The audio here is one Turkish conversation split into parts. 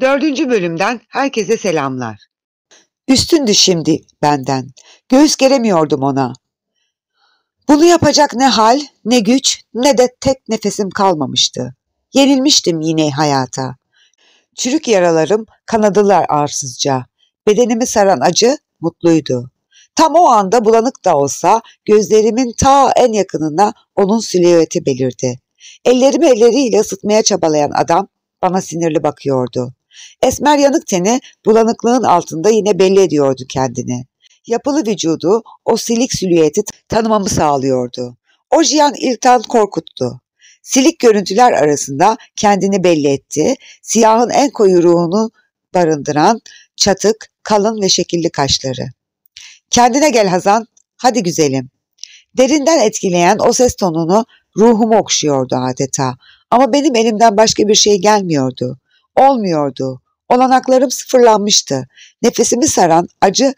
Dördüncü bölümden herkese selamlar. Üstündü şimdi benden. Göğüs geremiyordum ona. Bunu yapacak ne hal, ne güç, ne de tek nefesim kalmamıştı. Yenilmiştim yine hayata. Çürük yaralarım kanadılar arsızca. Bedenimi saran acı mutluydu. Tam o anda bulanık da olsa gözlerimin ta en yakınına onun silüeti belirdi. Ellerimi elleriyle ısıtmaya çabalayan adam bana sinirli bakıyordu. Esmer yanık teni bulanıklığın altında yine belli ediyordu kendini. Yapılı vücudu o silik silüeti tanımamı sağlıyordu. Ojian İltan korkuttu. Silik görüntüler arasında kendini belli etti. Siyahın en koyu ruhunu barındıran çatık, kalın ve şekilli kaşları. Kendine gel Hazan, hadi güzelim. Derinden etkileyen o ses tonunu ruhumu okşuyordu adeta. Ama benim elimden başka bir şey gelmiyordu. Olmuyordu. Olanaklarım sıfırlanmıştı. Nefesimi saran acı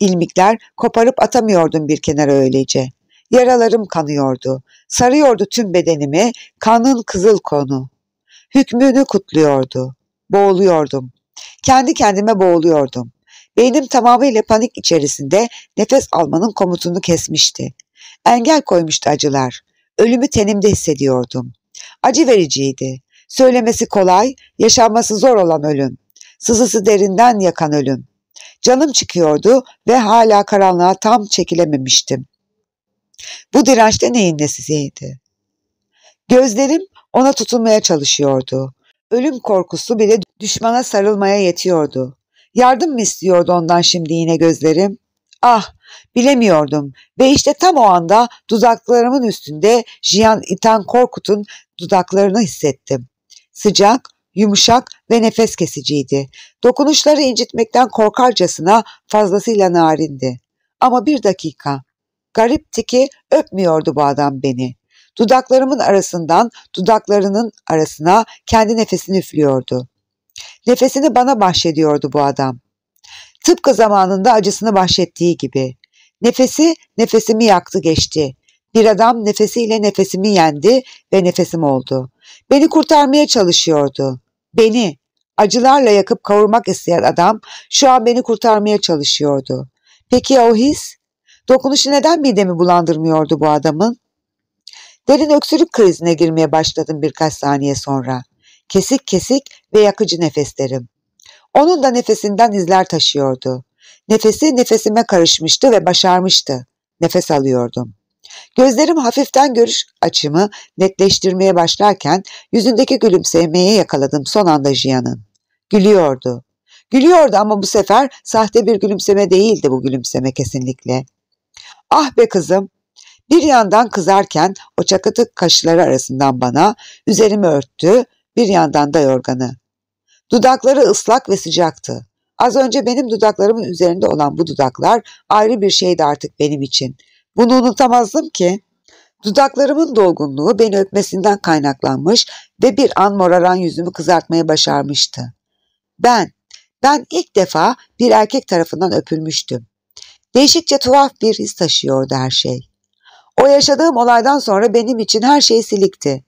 ilmikler koparıp atamıyordum bir kenara öylece. Yaralarım kanıyordu. Sarıyordu tüm bedenimi kanın kızıl konu. Hükmünü kutluyordu. Boğuluyordum. Kendi kendime boğuluyordum. Beynim tamamıyla panik içerisinde nefes almanın komutunu kesmişti. Engel koymuştu acılar. Ölümü tenimde hissediyordum. Acı vericiydi. Söylemesi kolay, yaşanması zor olan ölüm. Sızısı derinden yakan ölüm. Canım çıkıyordu ve hala karanlığa tam çekilememiştim. Bu dirençte neyin nesisiydi? Gözlerim ona tutunmaya çalışıyordu. Ölüm korkusu bile düşmana sarılmaya yetiyordu. Yardım mı istiyordu ondan şimdi yine gözlerim? Ah, bilemiyordum ve işte tam o anda dudaklarımın üstünde Jian İtan Korkut'un dudaklarını hissettim. Sıcak, yumuşak ve nefes kesiciydi. Dokunuşları incitmekten korkarcasına fazlasıyla narindi. Ama bir dakika. Garipti ki öpmüyordu bu adam beni. Dudaklarımın arasından dudaklarının arasına kendi nefesini üflüyordu. Nefesini bana bahşediyordu bu adam. Tıpkı zamanında acısını bahşettiği gibi. Nefesi nefesimi yaktı geçti. Bir adam nefesiyle nefesimi yendi ve nefesim oldu. Beni kurtarmaya çalışıyordu. Beni, acılarla yakıp kavurmak isteyen adam şu an beni kurtarmaya çalışıyordu. Peki ya o his? Dokunuşu neden midemi bulandırmıyordu bu adamın? Derin öksürük krizine girmeye başladım birkaç saniye sonra. Kesik kesik ve yakıcı nefeslerim. Onun da nefesinden izler taşıyordu. Nefesi nefesime karışmıştı ve başarmıştı. Nefes alıyordum. Gözlerim hafiften görüş açımı netleştirmeye başlarken yüzündeki gülümsemeye yakaladım son anda Jia'nın. Gülüyordu. Gülüyordu ama bu sefer sahte bir gülümseme değildi bu gülümseme kesinlikle. Ah be kızım. Bir yandan kızarken o çakıtık kaşları arasından bana üzerimi örttü, bir yandan da yorganı. Dudakları ıslak ve sıcaktı. Az önce benim dudaklarımın üzerinde olan bu dudaklar ayrı bir şeydi artık benim için. Bunu unutamazdım ki. Dudaklarımın dolgunluğu beni öpmesinden kaynaklanmış ve bir an moraran yüzümü kızartmaya başarmıştı. Ben, ben ilk defa bir erkek tarafından öpülmüştüm. Değişikçe tuhaf bir his taşıyordu her şey. O yaşadığım olaydan sonra benim için her şey silikti.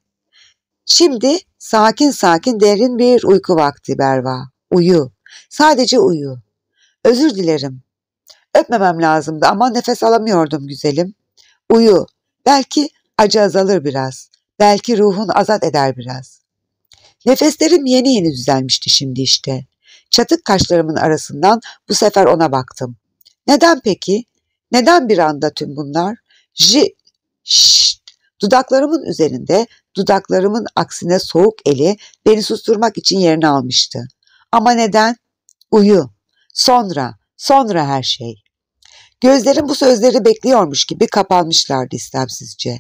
Şimdi sakin sakin derin bir uyku vakti Berva. Uyu. Sadece uyu. Özür dilerim. Öpmemem lazımdı ama nefes alamıyordum güzelim. Uyu. Belki acı azalır biraz. Belki ruhun azat eder biraz. Nefeslerim yeni yeni düzelmişti şimdi işte. Çatık kaşlarımın arasından bu sefer ona baktım. Neden peki? Neden bir anda tüm bunlar? J şşt. Dudaklarımın üzerinde, dudaklarımın aksine soğuk eli beni susturmak için yerini almıştı. Ama neden? Uyu. Sonra, sonra her şey. Gözlerim bu sözleri bekliyormuş gibi kapanmışlardı istemsizce.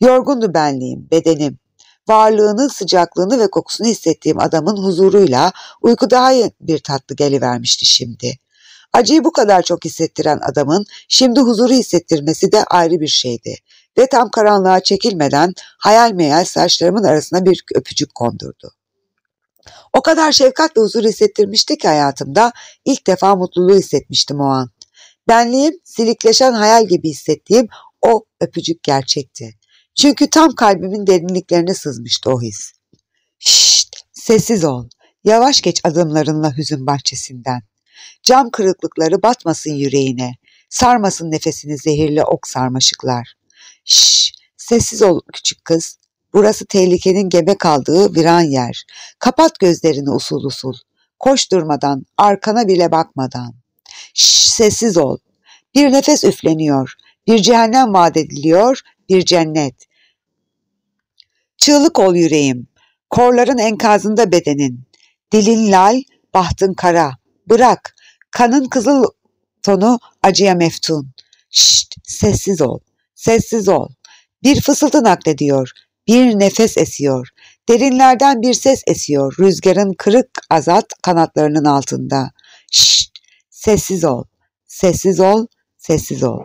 Yorgundu benliğim, bedenim. varlığının sıcaklığını ve kokusunu hissettiğim adamın huzuruyla uyku daha bir tatlı gelivermişti şimdi. Acıyı bu kadar çok hissettiren adamın şimdi huzuru hissettirmesi de ayrı bir şeydi. Ve tam karanlığa çekilmeden hayal meyal saçlarımın arasına bir öpücük kondurdu. O kadar şefkat huzur hissettirmişti ki hayatımda ilk defa mutluluğu hissetmiştim o an benliğim silikleşen hayal gibi hissettiğim o öpücük gerçekti. Çünkü tam kalbimin derinliklerine sızmıştı o his. Şşt, sessiz ol. Yavaş geç adımlarınla hüzün bahçesinden. Cam kırıklıkları batmasın yüreğine. Sarmasın nefesini zehirli ok sarmaşıklar. Şşş, sessiz ol küçük kız. Burası tehlikenin gebe kaldığı viran yer. Kapat gözlerini usul usul. Koş durmadan, arkana bile bakmadan. Şş, sessiz ol. Bir nefes üfleniyor. Bir cehennem vaat ediliyor. Bir cennet. Çığlık ol yüreğim. Korların enkazında bedenin. Dilin lal, bahtın kara. Bırak. Kanın kızıl tonu acıya meftun. Şşt, sessiz ol. Sessiz ol. Bir fısıltı naklediyor. Bir nefes esiyor. Derinlerden bir ses esiyor rüzgarın kırık azat kanatlarının altında. Şşş Sessiz ol, sessiz ol, sessiz ol.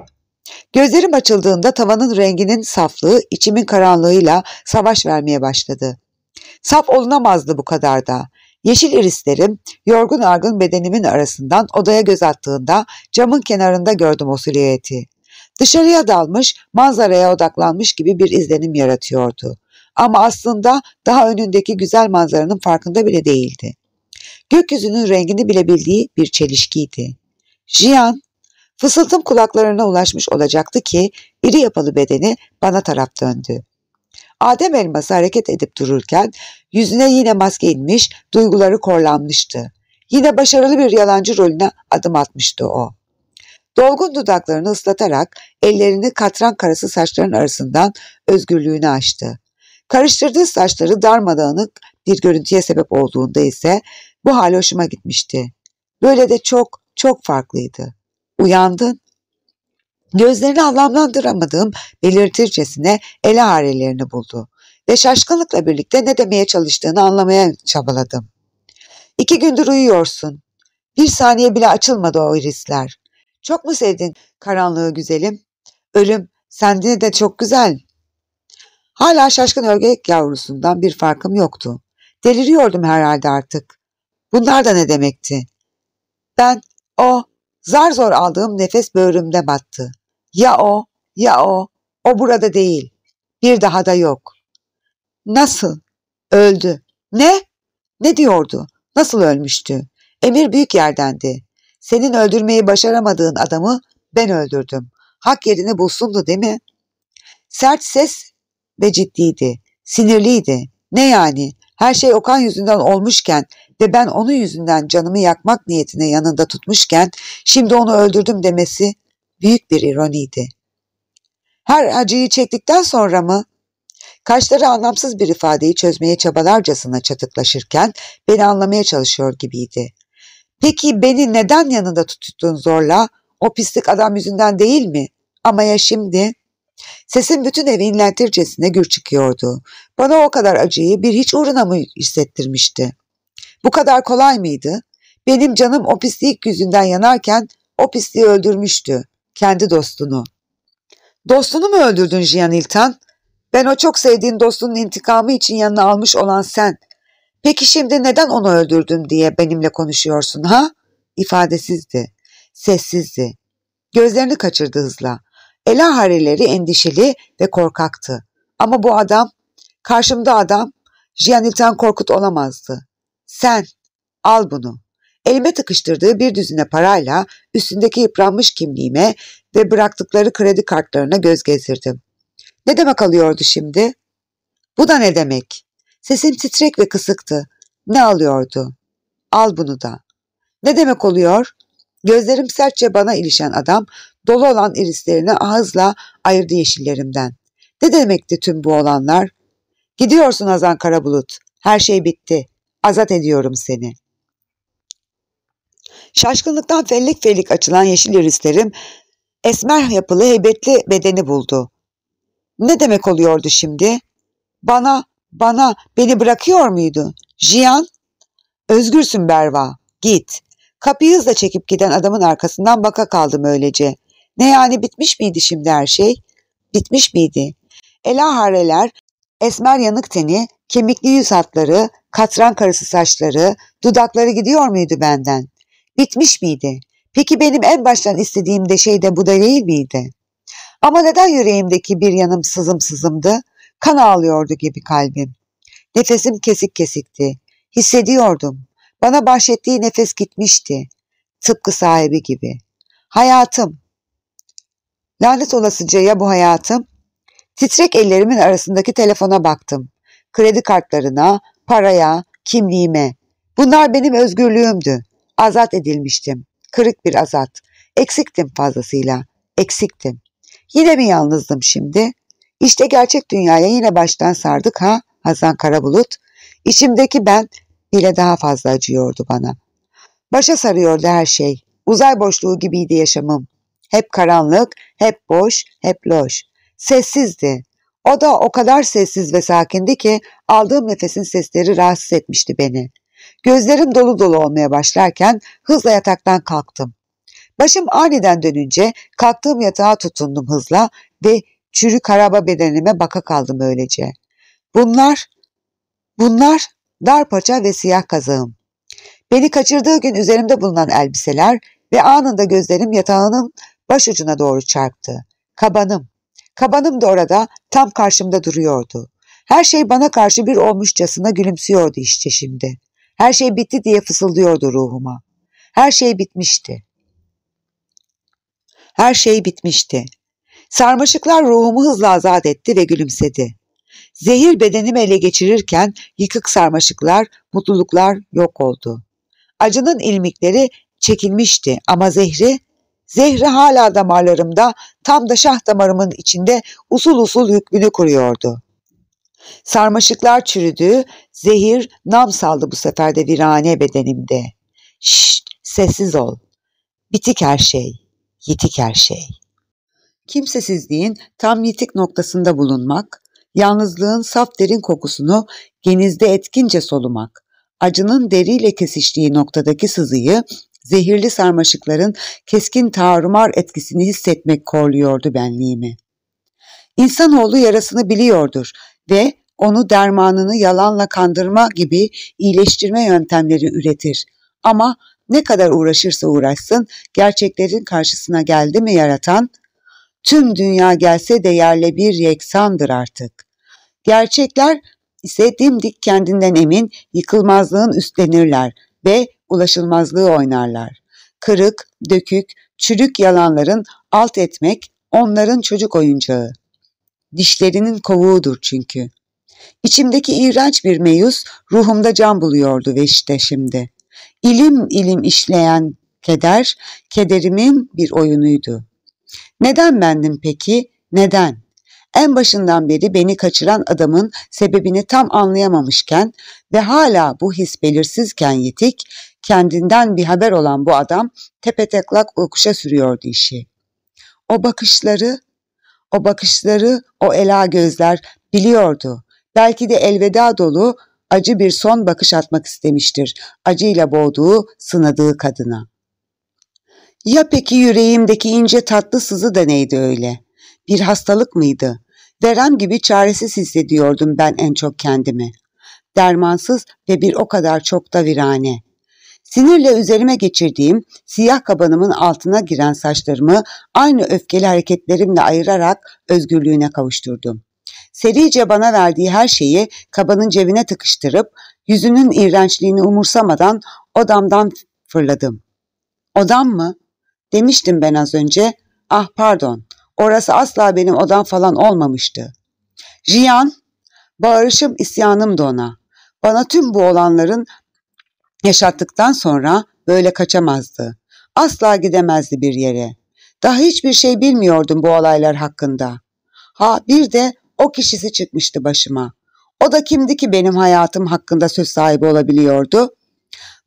Gözlerim açıldığında tavanın renginin saflığı içimin karanlığıyla savaş vermeye başladı. Saf olunamazdı bu kadar da. Yeşil irislerim yorgun argın bedenimin arasından odaya göz attığında camın kenarında gördüm o silüeti. Dışarıya dalmış, manzaraya odaklanmış gibi bir izlenim yaratıyordu. Ama aslında daha önündeki güzel manzaranın farkında bile değildi gökyüzünün rengini bilebildiği bir çelişkiydi. Jian, fısıltım kulaklarına ulaşmış olacaktı ki iri yapılı bedeni bana taraf döndü. Adem elması hareket edip dururken yüzüne yine maske inmiş, duyguları korlanmıştı. Yine başarılı bir yalancı rolüne adım atmıştı o. Dolgun dudaklarını ıslatarak ellerini katran karası saçların arasından özgürlüğünü açtı. Karıştırdığı saçları darmadağınık bir görüntüye sebep olduğunda ise bu hali hoşuma gitmişti. Böyle de çok çok farklıydı. Uyandın. Gözlerini anlamlandıramadığım belirtircesine ele harelerini buldu ve şaşkınlıkla birlikte ne demeye çalıştığını anlamaya çabaladım. İki gündür uyuyorsun. Bir saniye bile açılmadı o irisler. Çok mu sevdin karanlığı güzelim? Ölüm sende de çok güzel. Hala şaşkın örgek yavrusundan bir farkım yoktu. Deliriyordum herhalde artık. Bunlar da ne demekti? Ben o zar zor aldığım nefes böğrümde battı. Ya o ya o o burada değil. Bir daha da yok. Nasıl? Öldü. Ne? Ne diyordu? Nasıl ölmüştü? Emir büyük yerdendi. Senin öldürmeyi başaramadığın adamı ben öldürdüm. Hak yerini bulsundu değil mi? Sert ses ve ciddiydi. Sinirliydi. Ne yani? Her şey Okan yüzünden olmuşken ve ben onun yüzünden canımı yakmak niyetine yanında tutmuşken şimdi onu öldürdüm demesi büyük bir ironiydi. Her acıyı çektikten sonra mı? Kaşları anlamsız bir ifadeyi çözmeye çabalarcasına çatıklaşırken beni anlamaya çalışıyor gibiydi. Peki beni neden yanında tuttun zorla? O pislik adam yüzünden değil mi? Ama ya şimdi? Sesin bütün evi inlentircesine gür çıkıyordu. Bana o kadar acıyı bir hiç uğruna mı hissettirmişti? Bu kadar kolay mıydı? Benim canım o pislik yüzünden yanarken o pisliği öldürmüştü. Kendi dostunu. Dostunu mu öldürdün Jiyan İltan? Ben o çok sevdiğin dostunun intikamı için yanına almış olan sen. Peki şimdi neden onu öldürdün diye benimle konuşuyorsun ha? İfadesizdi. Sessizdi. Gözlerini kaçırdı hızla. Ela hareleri endişeli ve korkaktı. Ama bu adam, karşımda adam, Gianil'ten Korkut olamazdı. Sen, al bunu. Elime tıkıştırdığı bir düzine parayla üstündeki yıpranmış kimliğime ve bıraktıkları kredi kartlarına göz gezdirdim. Ne demek alıyordu şimdi? Bu da ne demek? Sesim titrek ve kısıktı. Ne alıyordu? Al bunu da. Ne demek oluyor? Gözlerim sertçe bana ilişen adam dolu olan irislerini ağızla ayırdı yeşillerimden. Ne demekti tüm bu olanlar? Gidiyorsun Azan Karabulut. Her şey bitti. Azat ediyorum seni. Şaşkınlıktan fellik fellik açılan yeşil irislerim esmer yapılı heybetli bedeni buldu. Ne demek oluyordu şimdi? Bana, bana, beni bırakıyor muydu? Jiyan, özgürsün Berva, git. Kapıyı hızla çekip giden adamın arkasından baka kaldım öylece. Ne yani bitmiş miydi şimdi her şey? Bitmiş miydi? Ela hareler, esmer yanık teni, kemikli yüz hatları, katran karısı saçları, dudakları gidiyor muydu benden? Bitmiş miydi? Peki benim en baştan istediğim de şey de bu da değil miydi? Ama neden yüreğimdeki bir yanım sızım sızımdı? Kan ağlıyordu gibi kalbim. Nefesim kesik kesikti. Hissediyordum. Bana bahşettiği nefes gitmişti. Tıpkı sahibi gibi. Hayatım, Lanet olasıcaya bu hayatım. Titrek ellerimin arasındaki telefona baktım. Kredi kartlarına, paraya, kimliğime. Bunlar benim özgürlüğümdü. Azat edilmiştim. Kırık bir azat. Eksiktim fazlasıyla. Eksiktim. Yine mi yalnızdım şimdi? İşte gerçek dünyaya yine baştan sardık ha Hasan Karabulut. İçimdeki ben bile daha fazla acıyordu bana. Başa sarıyordu her şey. Uzay boşluğu gibiydi yaşamım. Hep karanlık, hep boş, hep loş. Sessizdi. O da o kadar sessiz ve sakindi ki aldığım nefesin sesleri rahatsız etmişti beni. Gözlerim dolu dolu olmaya başlarken hızla yataktan kalktım. Başım aniden dönünce kalktığım yatağa tutundum hızla ve çürü karaba bedenime baka kaldım öylece. Bunlar, bunlar dar paça ve siyah kazağım. Beni kaçırdığı gün üzerimde bulunan elbiseler ve anında gözlerim yatağının başucuna doğru çarptı. Kabanım. Kabanım da orada tam karşımda duruyordu. Her şey bana karşı bir olmuşçasına gülümsüyordu işte şimdi. Her şey bitti diye fısıldıyordu ruhuma. Her şey bitmişti. Her şey bitmişti. Sarmaşıklar ruhumu hızla azat etti ve gülümsedi. Zehir bedenimi ele geçirirken yıkık sarmaşıklar, mutluluklar yok oldu. Acının ilmikleri çekilmişti ama zehri Zehri hala damarlarımda, tam da şah damarımın içinde usul usul hükmünü kuruyordu. Sarmaşıklar çürüdü, zehir nam saldı bu sefer de virane bedenimde. Şşt, sessiz ol. Bitik her şey, yitik her şey. Kimsesizliğin tam yitik noktasında bulunmak, yalnızlığın saf derin kokusunu genizde etkince solumak, acının deriyle kesiştiği noktadaki sızıyı zehirli sarmaşıkların keskin tarumar etkisini hissetmek korluyordu benliğimi. İnsanoğlu yarasını biliyordur ve onu dermanını yalanla kandırma gibi iyileştirme yöntemleri üretir. Ama ne kadar uğraşırsa uğraşsın gerçeklerin karşısına geldi mi yaratan, tüm dünya gelse de yerle bir yeksandır artık. Gerçekler ise dimdik kendinden emin yıkılmazlığın üstlenirler ve ulaşılmazlığı oynarlar. Kırık, dökük, çürük yalanların alt etmek onların çocuk oyuncağı. Dişlerinin kovuğudur çünkü. İçimdeki iğrenç bir meyus ruhumda can buluyordu ve işte şimdi. İlim ilim işleyen keder, kederimin bir oyunuydu. Neden bendim peki? Neden? En başından beri beni kaçıran adamın sebebini tam anlayamamışken ve hala bu his belirsizken yetik, Kendinden bir haber olan bu adam tepe teklak uykuya sürüyordu işi. O bakışları, o bakışları, o ela gözler biliyordu. Belki de elveda dolu acı bir son bakış atmak istemiştir. Acıyla boğduğu, sınadığı kadına. Ya peki yüreğimdeki ince tatlı sızı da neydi öyle? Bir hastalık mıydı? Verem gibi çaresiz hissediyordum ben en çok kendimi. Dermansız ve bir o kadar çok da virane. Sinirle üzerime geçirdiğim siyah kabanımın altına giren saçlarımı aynı öfkeli hareketlerimle ayırarak özgürlüğüne kavuşturdum. Serice bana verdiği her şeyi kabanın cebine tıkıştırıp yüzünün iğrençliğini umursamadan odamdan fırladım. Odam mı? Demiştim ben az önce. Ah pardon. Orası asla benim odam falan olmamıştı. Jiyan, bağırışım isyanımdı ona. Bana tüm bu olanların Yaşattıktan sonra böyle kaçamazdı. Asla gidemezdi bir yere. Daha hiçbir şey bilmiyordum bu olaylar hakkında. Ha bir de o kişisi çıkmıştı başıma. O da kimdi ki benim hayatım hakkında söz sahibi olabiliyordu?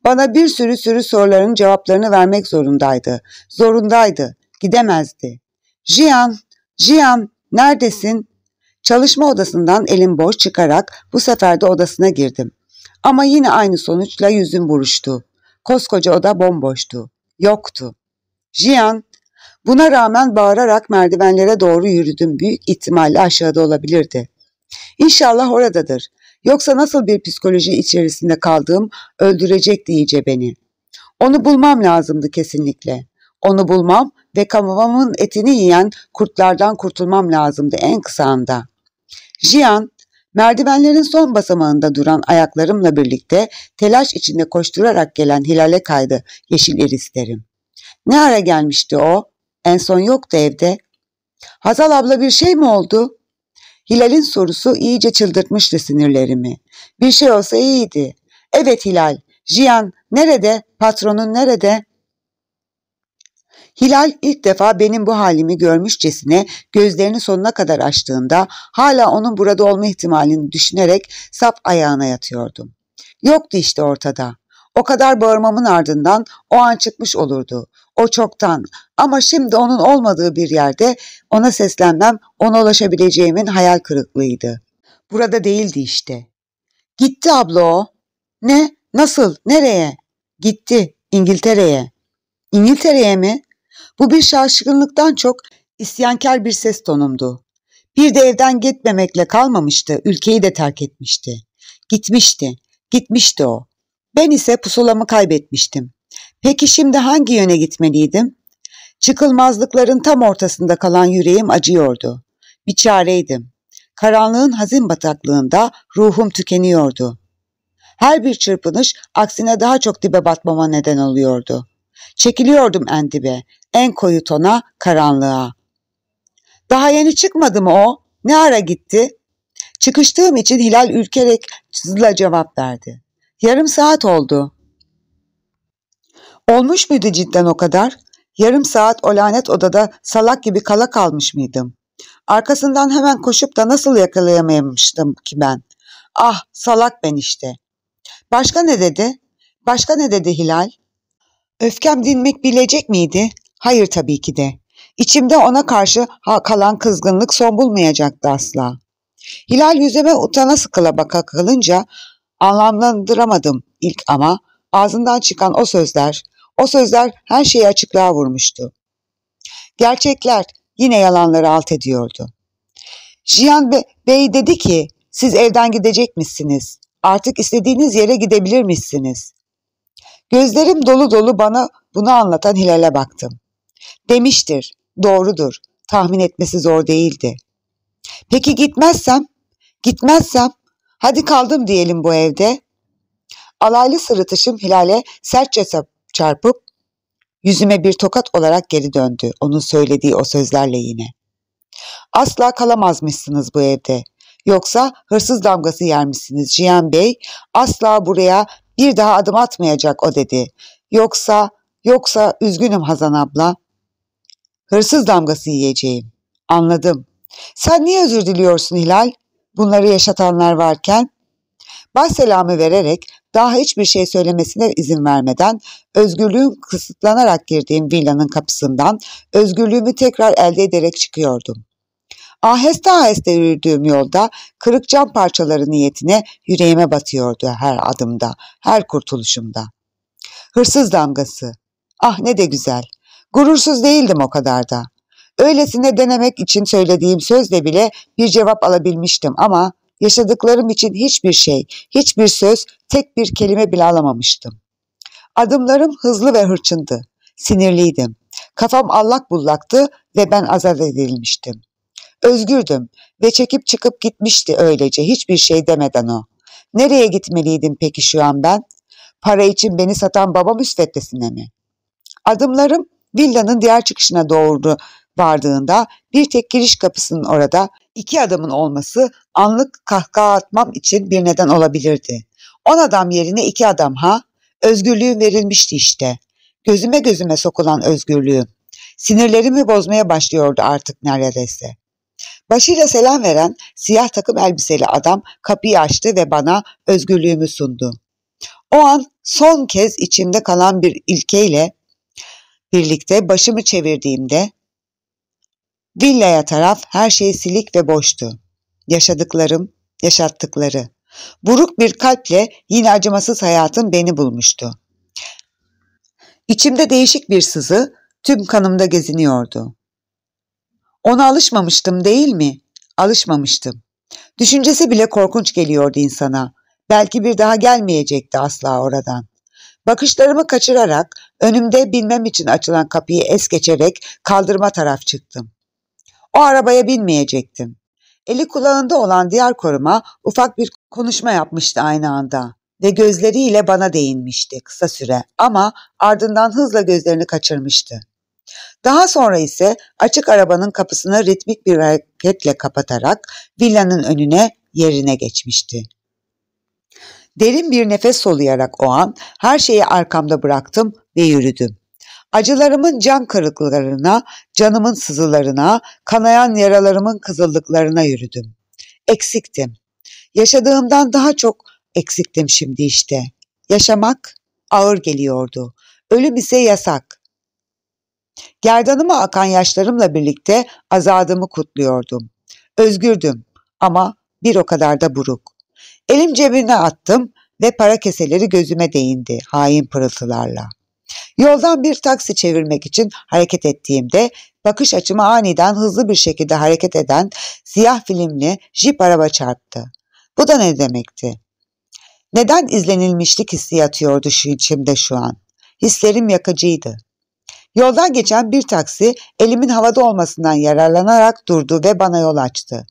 Bana bir sürü sürü soruların cevaplarını vermek zorundaydı. Zorundaydı. Gidemezdi. Jian, Jian neredesin? Çalışma odasından elim boş çıkarak bu sefer de odasına girdim. Ama yine aynı sonuçla yüzüm buruştu. Koskoca oda bomboştu. Yoktu. Jian, buna rağmen bağırarak merdivenlere doğru yürüdüm. Büyük ihtimalle aşağıda olabilirdi. İnşallah oradadır. Yoksa nasıl bir psikoloji içerisinde kaldığım öldürecek diyece beni. Onu bulmam lazımdı kesinlikle. Onu bulmam ve kafamın etini yiyen kurtlardan kurtulmam lazımdı en kısa anda. Jian, Merdivenlerin son basamağında duran ayaklarımla birlikte telaş içinde koşturarak gelen Hilal'e kaydı yeşil irislerim. Ne ara gelmişti o? En son yoktu evde. Hazal abla bir şey mi oldu? Hilal'in sorusu iyice çıldırtmıştı sinirlerimi. Bir şey olsa iyiydi. Evet Hilal, Jiyan nerede? Patronun nerede? Hilal ilk defa benim bu halimi görmüşçesine gözlerini sonuna kadar açtığında hala onun burada olma ihtimalini düşünerek sap ayağına yatıyordum. Yoktu işte ortada. O kadar bağırmamın ardından o an çıkmış olurdu. O çoktan ama şimdi onun olmadığı bir yerde ona seslenmem ona ulaşabileceğimin hayal kırıklığıydı. Burada değildi işte. Gitti abla o. Ne? Nasıl? Nereye? Gitti. İngiltere'ye. İngiltere'ye mi? Bu bir şaşkınlıktan çok isyankar bir ses tonumdu. Bir de evden gitmemekle kalmamıştı, ülkeyi de terk etmişti. Gitmişti, gitmişti o. Ben ise pusulamı kaybetmiştim. Peki şimdi hangi yöne gitmeliydim? Çıkılmazlıkların tam ortasında kalan yüreğim acıyordu. Bir çareydim. Karanlığın hazin bataklığında ruhum tükeniyordu. Her bir çırpınış aksine daha çok dibe batmama neden oluyordu. Çekiliyordum en dibe, en koyu tona, karanlığa. Daha yeni çıkmadı mı o? Ne ara gitti? Çıkıştığım için Hilal ürkerek hızla cevap verdi. Yarım saat oldu. Olmuş muydu cidden o kadar? Yarım saat o lanet odada salak gibi kala kalmış mıydım? Arkasından hemen koşup da nasıl yakalayamamıştım ki ben? Ah salak ben işte. Başka ne dedi? Başka ne dedi Hilal? Öfkem dinmek bilecek miydi? Hayır tabii ki de. İçimde ona karşı kalan kızgınlık son bulmayacaktı asla. Hilal yüzeme utana sıkıla baka kalınca anlamlandıramadım ilk ama ağzından çıkan o sözler, o sözler her şeyi açıklığa vurmuştu. Gerçekler yine yalanları alt ediyordu. Jiyan Be Bey dedi ki siz evden gidecek misiniz? Artık istediğiniz yere gidebilir misiniz? Gözlerim dolu dolu bana bunu anlatan Hilal'e baktım. Demiştir, doğrudur, tahmin etmesi zor değildi. Peki gitmezsem, gitmezsem, hadi kaldım diyelim bu evde. Alaylı sırıtışım Hilal'e sertçe çarpıp yüzüme bir tokat olarak geri döndü onun söylediği o sözlerle yine. Asla kalamazmışsınız bu evde. Yoksa hırsız damgası yermişsiniz Cihan Bey. Asla buraya bir daha adım atmayacak o dedi. Yoksa, yoksa üzgünüm Hazan abla. Hırsız damgası yiyeceğim. Anladım. Sen niye özür diliyorsun Hilal? Bunları yaşatanlar varken. Baş selamı vererek daha hiçbir şey söylemesine izin vermeden özgürlüğün kısıtlanarak girdiğim villanın kapısından özgürlüğümü tekrar elde ederek çıkıyordum. Aheste aheste yürüdüğüm yolda kırık cam parçaları niyetine yüreğime batıyordu her adımda, her kurtuluşumda. Hırsız damgası. Ah ne de güzel. Gurursuz değildim o kadar da. Öylesine denemek için söylediğim sözle bile bir cevap alabilmiştim ama yaşadıklarım için hiçbir şey, hiçbir söz, tek bir kelime bile alamamıştım. Adımlarım hızlı ve hırçındı. Sinirliydim. Kafam allak bullaktı ve ben azat edilmiştim. Özgürdüm ve çekip çıkıp gitmişti öylece hiçbir şey demeden o. Nereye gitmeliydim peki şu an ben? Para için beni satan babam müsveddesine mi? Adımlarım villanın diğer çıkışına doğru vardığında bir tek giriş kapısının orada iki adamın olması anlık kahkaha atmam için bir neden olabilirdi. On adam yerine iki adam ha? Özgürlüğüm verilmişti işte. Gözüme gözüme sokulan özgürlüğüm. Sinirlerimi bozmaya başlıyordu artık neredeyse. Başıyla selam veren siyah takım elbiseli adam kapıyı açtı ve bana özgürlüğümü sundu. O an son kez içimde kalan bir ilkeyle birlikte başımı çevirdiğimde villaya taraf her şey silik ve boştu. Yaşadıklarım, yaşattıkları. Buruk bir kalple yine acımasız hayatım beni bulmuştu. İçimde değişik bir sızı tüm kanımda geziniyordu. Ona alışmamıştım değil mi? Alışmamıştım. Düşüncesi bile korkunç geliyordu insana. Belki bir daha gelmeyecekti asla oradan. Bakışlarımı kaçırarak önümde binmem için açılan kapıyı es geçerek kaldırma taraf çıktım. O arabaya binmeyecektim. Eli kulağında olan diğer koruma ufak bir konuşma yapmıştı aynı anda ve gözleriyle bana değinmişti kısa süre ama ardından hızla gözlerini kaçırmıştı. Daha sonra ise açık arabanın kapısını ritmik bir hareketle kapatarak villanın önüne yerine geçmişti. Derin bir nefes soluyarak o an her şeyi arkamda bıraktım ve yürüdüm. Acılarımın can kırıklarına, canımın sızılarına, kanayan yaralarımın kızıllıklarına yürüdüm. Eksiktim. Yaşadığımdan daha çok eksiktim şimdi işte. Yaşamak ağır geliyordu. Ölüm ise yasak. Gerdanıma akan yaşlarımla birlikte azadımı kutluyordum. Özgürdüm ama bir o kadar da buruk. Elim cebine attım ve para keseleri gözüme değindi hain pırıltılarla. Yoldan bir taksi çevirmek için hareket ettiğimde bakış açımı aniden hızlı bir şekilde hareket eden siyah filmli jip araba çarptı. Bu da ne demekti? Neden izlenilmişlik hissi yatıyordu içimde şu an? Hislerim yakıcıydı. Yoldan geçen bir taksi elimin havada olmasından yararlanarak durdu ve bana yol açtı.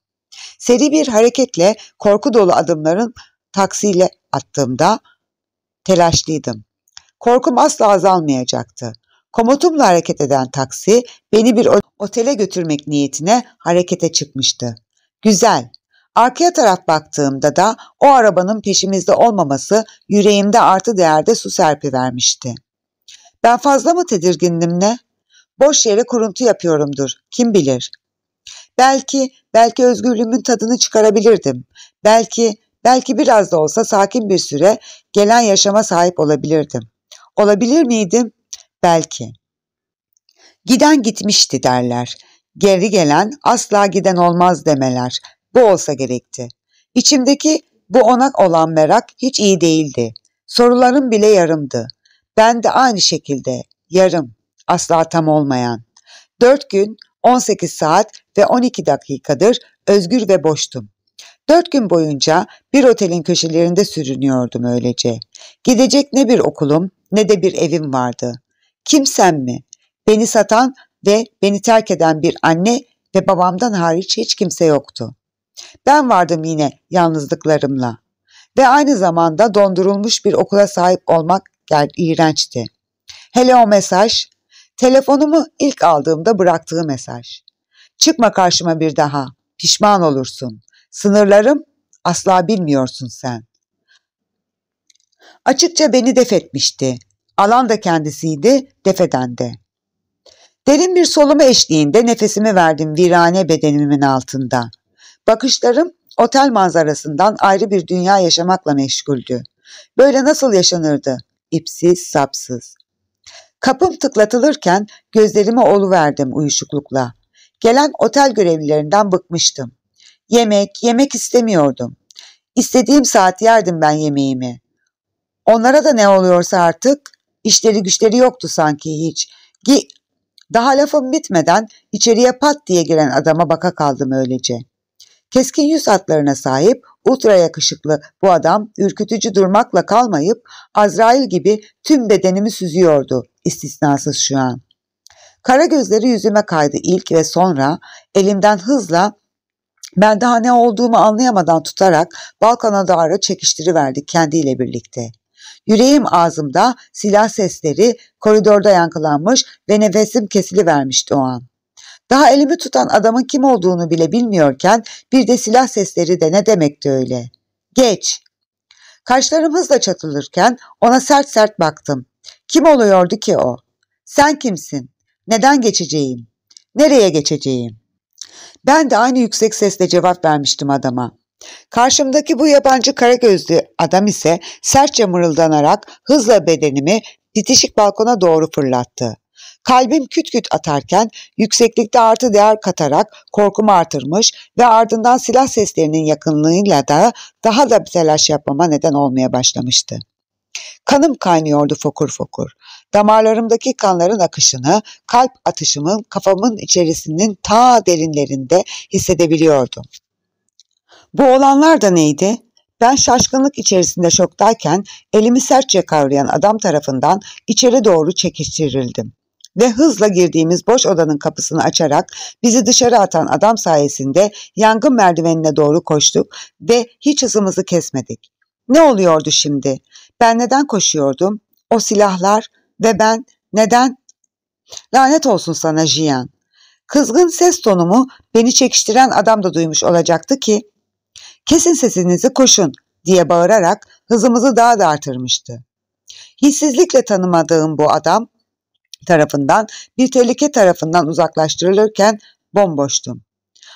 Seri bir hareketle korku dolu adımların taksiyle attığımda telaşlıydım. Korkum asla azalmayacaktı. Komutumla hareket eden taksi beni bir otele götürmek niyetine harekete çıkmıştı. Güzel. Arkaya taraf baktığımda da o arabanın peşimizde olmaması yüreğimde artı değerde su serpi vermişti. Ben fazla mı tedirgindim ne? Boş yere kuruntu yapıyorumdur. Kim bilir? Belki, belki özgürlüğümün tadını çıkarabilirdim. Belki, belki biraz da olsa sakin bir süre gelen yaşama sahip olabilirdim. Olabilir miydim? Belki. Giden gitmişti derler. Geri gelen asla giden olmaz demeler. Bu olsa gerekti. İçimdeki bu ona olan merak hiç iyi değildi. Sorularım bile yarımdı. Ben de aynı şekilde yarım, asla tam olmayan. 4 gün, 18 saat ve 12 dakikadır özgür ve boştum. Dört gün boyunca bir otelin köşelerinde sürünüyordum öylece. Gidecek ne bir okulum ne de bir evim vardı. Kimsem mi? Beni satan ve beni terk eden bir anne ve babamdan hariç hiç kimse yoktu. Ben vardım yine yalnızlıklarımla. Ve aynı zamanda dondurulmuş bir okula sahip olmak Hareketler iğrençti. Hele o mesaj, telefonumu ilk aldığımda bıraktığı mesaj. Çıkma karşıma bir daha, pişman olursun. Sınırlarım asla bilmiyorsun sen. Açıkça beni defetmişti. Alan da kendisiydi, defeden de. Derin bir soluma eşliğinde nefesimi verdim virane bedenimin altında. Bakışlarım otel manzarasından ayrı bir dünya yaşamakla meşguldü. Böyle nasıl yaşanırdı? ipsiz sapsız. Kapım tıklatılırken gözlerimi oluverdim uyuşuklukla. Gelen otel görevlilerinden bıkmıştım. Yemek, yemek istemiyordum. İstediğim saat yerdim ben yemeğimi. Onlara da ne oluyorsa artık işleri güçleri yoktu sanki hiç. Gi Daha lafım bitmeden içeriye pat diye giren adama baka kaldım öylece. Keskin yüz hatlarına sahip, ultra yakışıklı bu adam ürkütücü durmakla kalmayıp Azrail gibi tüm bedenimi süzüyordu istisnasız şu an. Kara gözleri yüzüme kaydı ilk ve sonra elimden hızla ben daha ne olduğumu anlayamadan tutarak Balkan'a doğru çekiştiriverdik kendiyle birlikte. Yüreğim ağzımda, silah sesleri koridorda yankılanmış ve nefesim kesili vermişti o an. Daha elimi tutan adamın kim olduğunu bile bilmiyorken bir de silah sesleri de ne demekti öyle. Geç. Kaşlarım hızla çatılırken ona sert sert baktım. Kim oluyordu ki o? Sen kimsin? Neden geçeceğim? Nereye geçeceğim? Ben de aynı yüksek sesle cevap vermiştim adama. Karşımdaki bu yabancı kara gözlü adam ise sertçe mırıldanarak hızla bedenimi bitişik balkona doğru fırlattı. Kalbim küt küt atarken yükseklikte artı değer katarak korkumu artırmış ve ardından silah seslerinin yakınlığıyla da daha da bir telaş yapmama neden olmaya başlamıştı. Kanım kaynıyordu fokur fokur. Damarlarımdaki kanların akışını, kalp atışımın kafamın içerisinin ta derinlerinde hissedebiliyordum. Bu olanlar da neydi? Ben şaşkınlık içerisinde şoktayken elimi sertçe kavrayan adam tarafından içeri doğru çekiştirildim ve hızla girdiğimiz boş odanın kapısını açarak bizi dışarı atan adam sayesinde yangın merdivenine doğru koştuk ve hiç hızımızı kesmedik. Ne oluyordu şimdi? Ben neden koşuyordum? O silahlar ve ben neden? Lanet olsun sana Jiyan. Kızgın ses tonumu beni çekiştiren adam da duymuş olacaktı ki kesin sesinizi koşun diye bağırarak hızımızı daha da artırmıştı. Hissizlikle tanımadığım bu adam tarafından, bir tehlike tarafından uzaklaştırılırken bomboştum.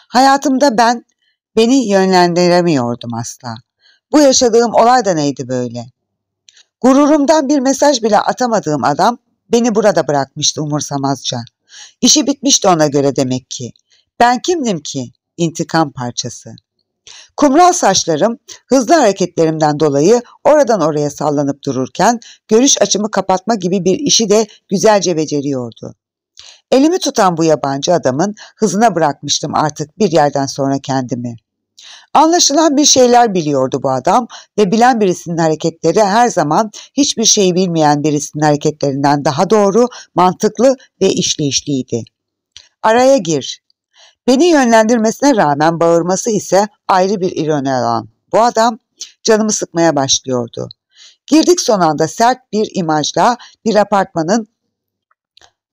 Hayatımda ben beni yönlendiremiyordum asla. Bu yaşadığım olay da neydi böyle? Gururumdan bir mesaj bile atamadığım adam beni burada bırakmıştı umursamazca. İşi bitmişti ona göre demek ki. Ben kimdim ki? İntikam parçası.'' Kumral saçlarım hızlı hareketlerimden dolayı oradan oraya sallanıp dururken görüş açımı kapatma gibi bir işi de güzelce beceriyordu. Elimi tutan bu yabancı adamın hızına bırakmıştım artık bir yerden sonra kendimi. Anlaşılan bir şeyler biliyordu bu adam ve bilen birisinin hareketleri her zaman hiçbir şeyi bilmeyen birisinin hareketlerinden daha doğru, mantıklı ve işleyişliydi. Araya gir, Beni yönlendirmesine rağmen bağırması ise ayrı bir ironi alan. Bu adam canımı sıkmaya başlıyordu. Girdik son anda sert bir imajla bir apartmanın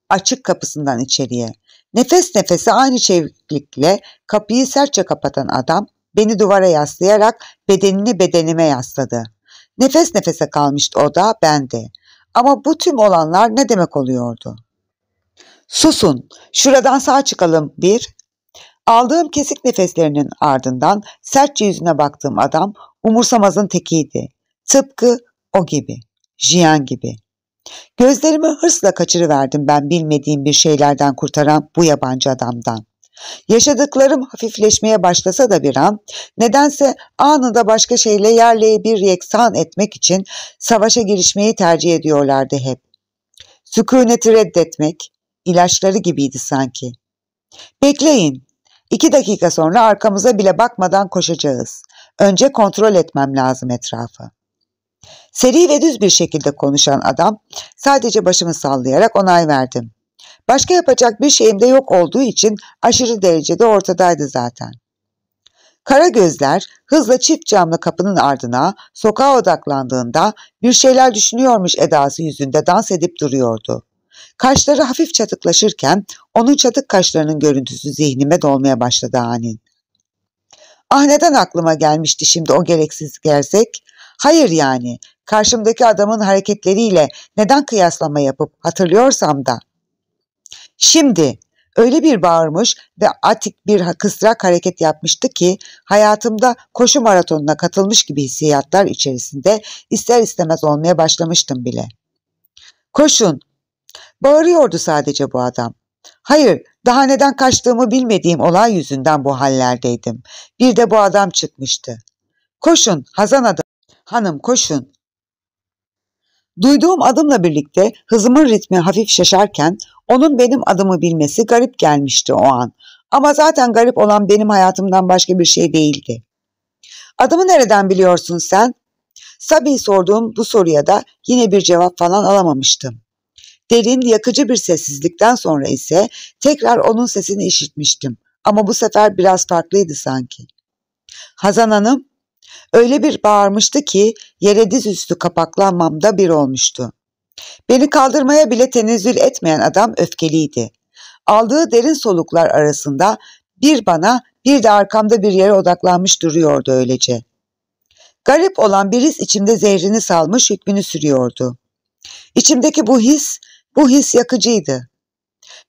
açık kapısından içeriye. Nefes nefese aynı çeviklikle kapıyı sertçe kapatan adam beni duvara yaslayarak bedenini bedenime yasladı. Nefes nefese kalmıştı o da ben de. Ama bu tüm olanlar ne demek oluyordu? Susun, şuradan sağ çıkalım bir, Aldığım kesik nefeslerinin ardından sertçe yüzüne baktığım adam umursamazın tekiydi. Tıpkı o gibi, Jiyan gibi. Gözlerimi hırsla kaçırıverdim ben bilmediğim bir şeylerden kurtaran bu yabancı adamdan. Yaşadıklarım hafifleşmeye başlasa da bir an, nedense anında başka şeyle yerleyi bir yeksan etmek için savaşa girişmeyi tercih ediyorlardı hep. Sükuneti reddetmek, ilaçları gibiydi sanki. Bekleyin, İki dakika sonra arkamıza bile bakmadan koşacağız. Önce kontrol etmem lazım etrafı. Seri ve düz bir şekilde konuşan adam sadece başımı sallayarak onay verdim. Başka yapacak bir şeyim de yok olduğu için aşırı derecede ortadaydı zaten. Kara gözler hızla çift camlı kapının ardına sokağa odaklandığında bir şeyler düşünüyormuş edası yüzünde dans edip duruyordu. Kaşları hafif çatıklaşırken onun çatık kaşlarının görüntüsü zihnime dolmaya başladı anin. Ah neden aklıma gelmişti şimdi o gereksiz gerzek? Hayır yani karşımdaki adamın hareketleriyle neden kıyaslama yapıp hatırlıyorsam da. Şimdi öyle bir bağırmış ve atik bir kısrak hareket yapmıştı ki hayatımda koşu maratonuna katılmış gibi hissiyatlar içerisinde ister istemez olmaya başlamıştım bile. Koşun, Bağırıyordu sadece bu adam. Hayır, daha neden kaçtığımı bilmediğim olay yüzünden bu hallerdeydim. Bir de bu adam çıkmıştı. Koşun Hazan adam. Hanım koşun. Duyduğum adımla birlikte hızımın ritmi hafif şaşarken onun benim adımı bilmesi garip gelmişti o an. Ama zaten garip olan benim hayatımdan başka bir şey değildi. Adımı nereden biliyorsun sen? Sabi sorduğum bu soruya da yine bir cevap falan alamamıştım. Derin, yakıcı bir sessizlikten sonra ise tekrar onun sesini işitmiştim. Ama bu sefer biraz farklıydı sanki. Hazan Hanım öyle bir bağırmıştı ki yere dizüstü kapaklanmamda bir olmuştu. Beni kaldırmaya bile tenezzül etmeyen adam öfkeliydi. Aldığı derin soluklar arasında bir bana bir de arkamda bir yere odaklanmış duruyordu öylece. Garip olan bir his içimde zehrini salmış hükmünü sürüyordu. İçimdeki bu his bu his yakıcıydı.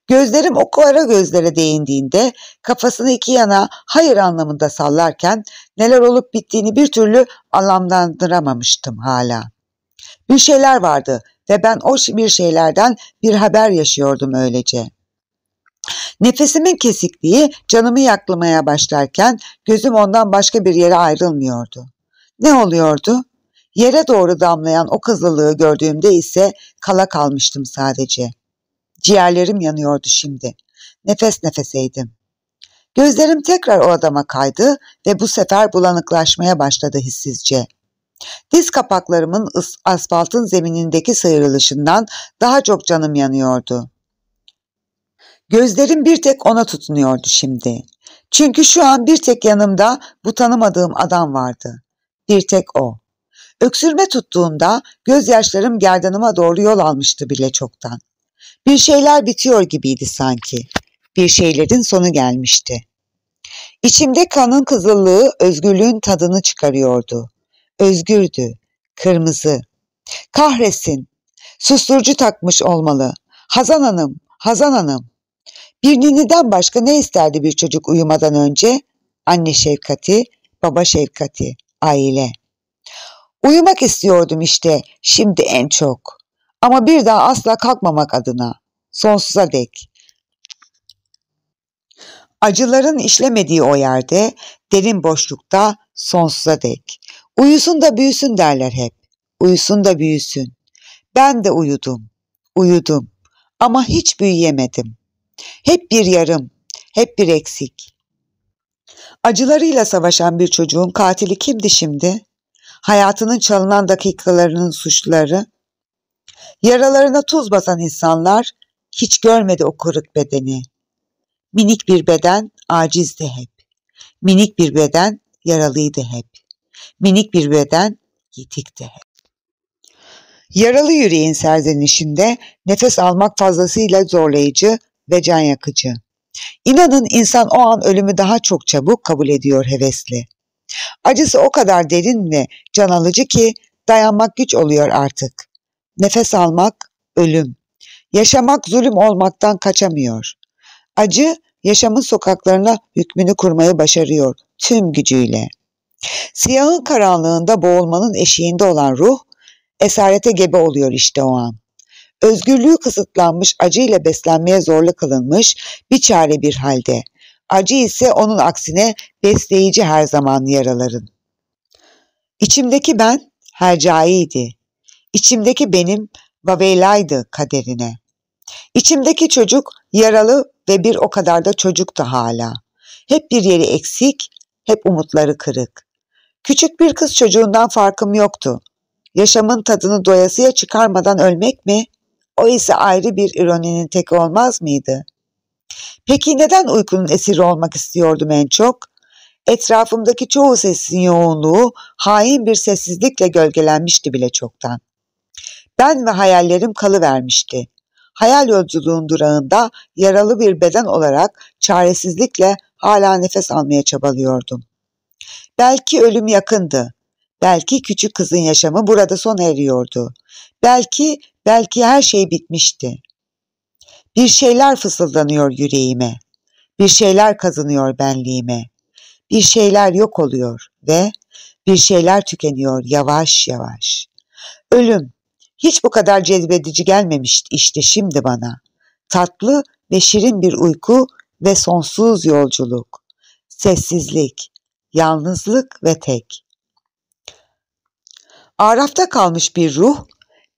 Gözlerim o kara gözlere değindiğinde kafasını iki yana hayır anlamında sallarken neler olup bittiğini bir türlü anlamlandıramamıştım hala. Bir şeyler vardı ve ben o bir şeylerden bir haber yaşıyordum öylece. Nefesimin kesikliği canımı yaklamaya başlarken gözüm ondan başka bir yere ayrılmıyordu. Ne oluyordu? Yere doğru damlayan o kızılığı gördüğümde ise kala kalmıştım sadece. Ciğerlerim yanıyordu şimdi. Nefes nefeseydim. Gözlerim tekrar o adama kaydı ve bu sefer bulanıklaşmaya başladı hissizce. Diz kapaklarımın asfaltın zeminindeki sıyrılışından daha çok canım yanıyordu. Gözlerim bir tek ona tutunuyordu şimdi. Çünkü şu an bir tek yanımda bu tanımadığım adam vardı. Bir tek o. Öksürme tuttuğumda gözyaşlarım gerdanıma doğru yol almıştı bile çoktan. Bir şeyler bitiyor gibiydi sanki. Bir şeylerin sonu gelmişti. İçimde kanın kızıllığı özgürlüğün tadını çıkarıyordu. Özgürdü, kırmızı. Kahresin, susturucu takmış olmalı. Hazan Hanım, Hazan Hanım. Bir niniden başka ne isterdi bir çocuk uyumadan önce? Anne şefkati, baba şefkati, aile. Uyumak istiyordum işte şimdi en çok. Ama bir daha asla kalkmamak adına. Sonsuza dek. Acıların işlemediği o yerde, derin boşlukta, sonsuza dek. Uyusun da büyüsün derler hep. Uyusun da büyüsün. Ben de uyudum, uyudum ama hiç büyüyemedim. Hep bir yarım, hep bir eksik. Acılarıyla savaşan bir çocuğun katili kimdi şimdi? hayatının çalınan dakikalarının suçları, yaralarına tuz basan insanlar hiç görmedi o kırık bedeni. Minik bir beden acizdi hep. Minik bir beden yaralıydı hep. Minik bir beden yitikti hep. Yaralı yüreğin serzenişinde nefes almak fazlasıyla zorlayıcı ve can yakıcı. İnanın insan o an ölümü daha çok çabuk kabul ediyor hevesli. Acısı o kadar derin ve can alıcı ki dayanmak güç oluyor artık. Nefes almak ölüm. Yaşamak zulüm olmaktan kaçamıyor. Acı yaşamın sokaklarına hükmünü kurmayı başarıyor tüm gücüyle. Siyahın karanlığında boğulmanın eşiğinde olan ruh esarete gebe oluyor işte o an. Özgürlüğü kısıtlanmış acıyla beslenmeye zorla kılınmış bir çare bir halde. Acı ise onun aksine besleyici her zaman yaraların. İçimdeki ben hercaiydi. İçimdeki benim Vavelaydı kaderine. İçimdeki çocuk yaralı ve bir o kadar da çocuktu hala. Hep bir yeri eksik, hep umutları kırık. Küçük bir kız çocuğundan farkım yoktu. Yaşamın tadını doyasıya çıkarmadan ölmek mi? O ise ayrı bir ironinin teki olmaz mıydı? Peki neden uykunun esiri olmak istiyordum en çok? Etrafımdaki çoğu sesin yoğunluğu hain bir sessizlikle gölgelenmişti bile çoktan. Ben ve hayallerim kalıvermişti. Hayal yolculuğun durağında yaralı bir beden olarak çaresizlikle hala nefes almaya çabalıyordum. Belki ölüm yakındı. Belki küçük kızın yaşamı burada son eriyordu. Belki, belki her şey bitmişti. Bir şeyler fısıldanıyor yüreğime. Bir şeyler kazınıyor benliğime. Bir şeyler yok oluyor ve bir şeyler tükeniyor yavaş yavaş. Ölüm hiç bu kadar cezbedici gelmemişti işte şimdi bana. Tatlı ve şirin bir uyku ve sonsuz yolculuk. Sessizlik, yalnızlık ve tek. Arafta kalmış bir ruh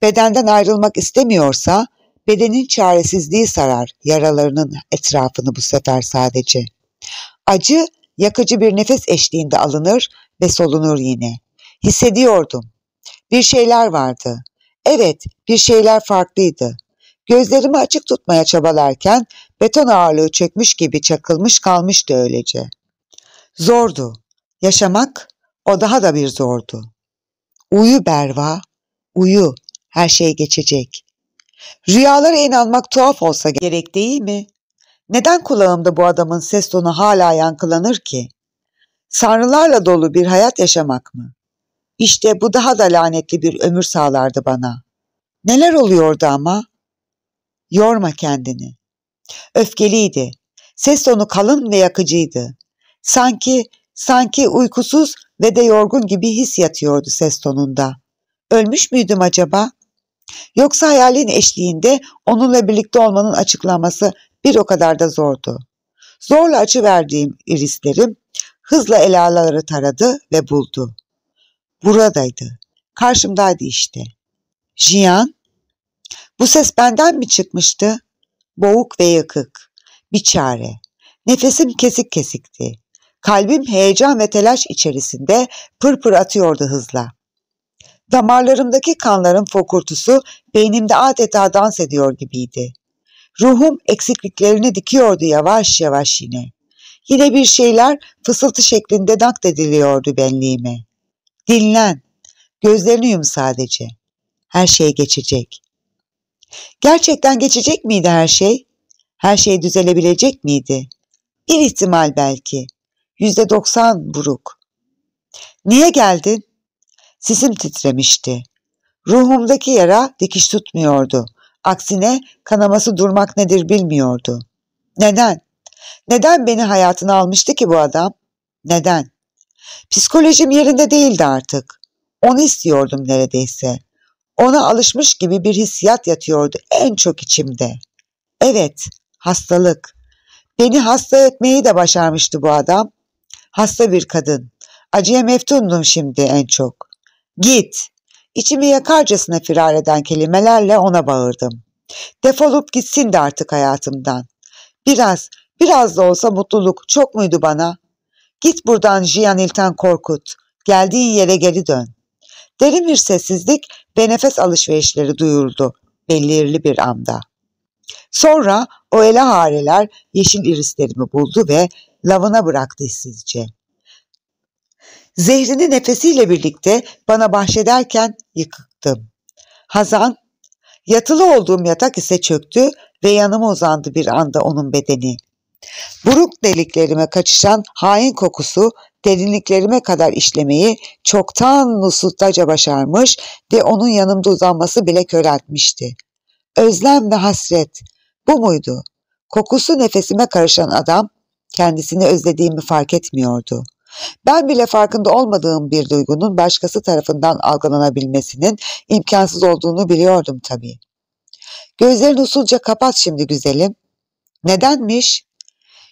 bedenden ayrılmak istemiyorsa Bedenin çaresizliği sarar yaralarının etrafını bu sefer sadece. Acı yakıcı bir nefes eşliğinde alınır ve solunur yine. Hissediyordum. Bir şeyler vardı. Evet, bir şeyler farklıydı. Gözlerimi açık tutmaya çabalarken beton ağırlığı çökmüş gibi çakılmış kalmıştı öylece. Zordu. Yaşamak o daha da bir zordu. Uyu Berva, uyu, her şey geçecek. Rüyalara inanmak tuhaf olsa gerek değil mi? Neden kulağımda bu adamın ses tonu hala yankılanır ki? Sanrılarla dolu bir hayat yaşamak mı? İşte bu daha da lanetli bir ömür sağlardı bana. Neler oluyordu ama? Yorma kendini. Öfkeliydi. Ses tonu kalın ve yakıcıydı. Sanki, sanki uykusuz ve de yorgun gibi his yatıyordu ses tonunda. Ölmüş müydüm acaba? Yoksa hayalin eşliğinde onunla birlikte olmanın açıklaması bir o kadar da zordu. Zorla açıverdiğim irislerim hızla el ağları taradı ve buldu. Buradaydı. Karşımdaydı işte. Jiyan, bu ses benden mi çıkmıştı? Boğuk ve yakık. Bir çare. Nefesim kesik kesikti. Kalbim heyecan ve telaş içerisinde pırpır pır atıyordu hızla. Damarlarımdaki kanların fokurtusu beynimde adeta dans ediyor gibiydi. Ruhum eksikliklerini dikiyordu yavaş yavaş yine. Yine bir şeyler fısıltı şeklinde naklediliyordu benliğime. Dinlen, gözlerini yum sadece. Her şey geçecek. Gerçekten geçecek miydi her şey? Her şey düzelebilecek miydi? Bir ihtimal belki. Yüzde doksan buruk. Niye geldin? Sisim titremişti. Ruhumdaki yara dikiş tutmuyordu. Aksine kanaması durmak nedir bilmiyordu. Neden? Neden beni hayatına almıştı ki bu adam? Neden? Psikolojim yerinde değildi artık. Onu istiyordum neredeyse. Ona alışmış gibi bir hissiyat yatıyordu en çok içimde. Evet, hastalık. Beni hasta etmeyi de başarmıştı bu adam. Hasta bir kadın. Acıya meftunum şimdi en çok. Git! İçimi yakarcasına firar eden kelimelerle ona bağırdım. Defolup gitsin de artık hayatımdan. Biraz, biraz da olsa mutluluk çok muydu bana? Git buradan Jiyanil'ten korkut. Geldiğin yere geri dön. Derin bir sessizlik ve nefes alışverişleri duyuldu belirli bir anda. Sonra o ele hareler yeşil irislerimi buldu ve lavına bıraktı hissizce. Zehrini nefesiyle birlikte bana bahşederken yıkıktım. Hazan, yatılı olduğum yatak ise çöktü ve yanıma uzandı bir anda onun bedeni. Buruk deliklerime kaçışan hain kokusu derinliklerime kadar işlemeyi çoktan nusuttaca başarmış ve onun yanımda uzanması bile köreltmişti. Özlem ve hasret bu muydu? Kokusu nefesime karışan adam kendisini özlediğimi fark etmiyordu. Ben bile farkında olmadığım bir duygunun başkası tarafından algılanabilmesinin imkansız olduğunu biliyordum tabii. Gözlerini usulca kapat şimdi güzelim. Nedenmiş?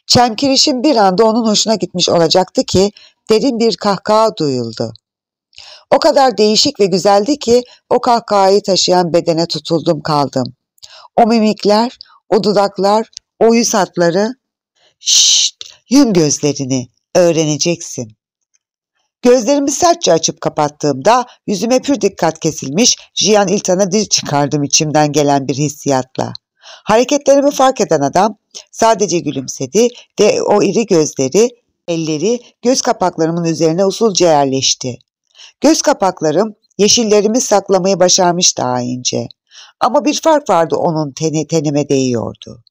Çemkirişim bir anda onun hoşuna gitmiş olacaktı ki derin bir kahkaha duyuldu. O kadar değişik ve güzeldi ki o kahkahayı taşıyan bedene tutuldum kaldım. O mimikler, o dudaklar, o yüz hatları. Şşt, yum gözlerini öğreneceksin. Gözlerimi sertçe açıp kapattığımda yüzüme pür dikkat kesilmiş Jian İltan'a dil çıkardım içimden gelen bir hissiyatla. Hareketlerimi fark eden adam sadece gülümsedi ve o iri gözleri, elleri göz kapaklarımın üzerine usulca yerleşti. Göz kapaklarım yeşillerimi saklamayı başarmış daha ince. Ama bir fark vardı onun teni tenime değiyordu.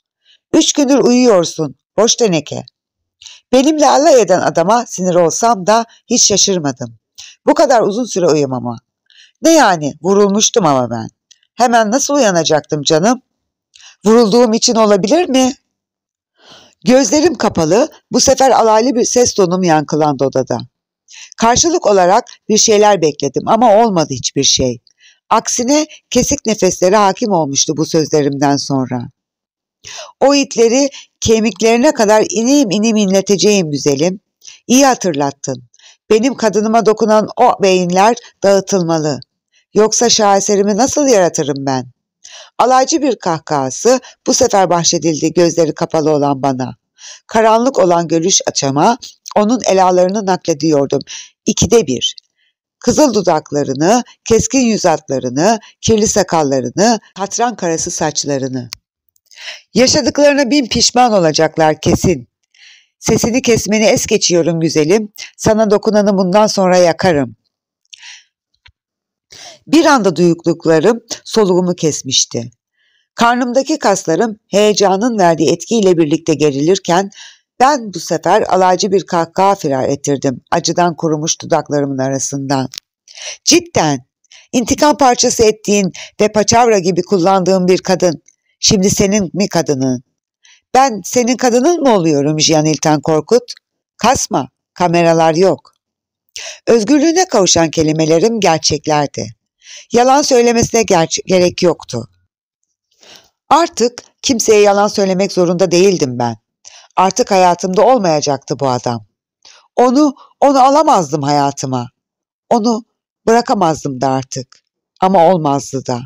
Üç gündür uyuyorsun, boş teneke. Benimle alay eden adama sinir olsam da hiç şaşırmadım. Bu kadar uzun süre uyumama. Ne yani vurulmuştum ama ben. Hemen nasıl uyanacaktım canım? Vurulduğum için olabilir mi? Gözlerim kapalı, bu sefer alaylı bir ses tonum yankılandı odada. Karşılık olarak bir şeyler bekledim ama olmadı hiçbir şey. Aksine kesik nefeslere hakim olmuştu bu sözlerimden sonra. O itleri kemiklerine kadar inim inim inleteceğim güzelim. İyi hatırlattın. Benim kadınıma dokunan o beyinler dağıtılmalı. Yoksa şaheserimi nasıl yaratırım ben? Alaycı bir kahkahası bu sefer bahşedildi gözleri kapalı olan bana. Karanlık olan görüş açama onun elalarını naklediyordum. İkide bir. Kızıl dudaklarını, keskin yüz hatlarını, kirli sakallarını, hatran karası saçlarını. Yaşadıklarına bin pişman olacaklar kesin. Sesini kesmeni es geçiyorum güzelim. Sana dokunanı bundan sonra yakarım. Bir anda duyduklarım soluğumu kesmişti. Karnımdaki kaslarım heyecanın verdiği etkiyle birlikte gerilirken ben bu sefer alaycı bir kahkaha firar ettirdim acıdan kurumuş dudaklarımın arasından. Cidden intikam parçası ettiğin ve paçavra gibi kullandığın bir kadın Şimdi senin mi kadının? Ben senin kadının mı oluyorum Jiyanilten Korkut? Kasma, kameralar yok. Özgürlüğüne kavuşan kelimelerim gerçeklerdi. Yalan söylemesine ger- gerek yoktu. Artık kimseye yalan söylemek zorunda değildim ben. Artık hayatımda olmayacaktı bu adam. Onu, onu alamazdım hayatıma. Onu bırakamazdım da artık. Ama olmazdı da.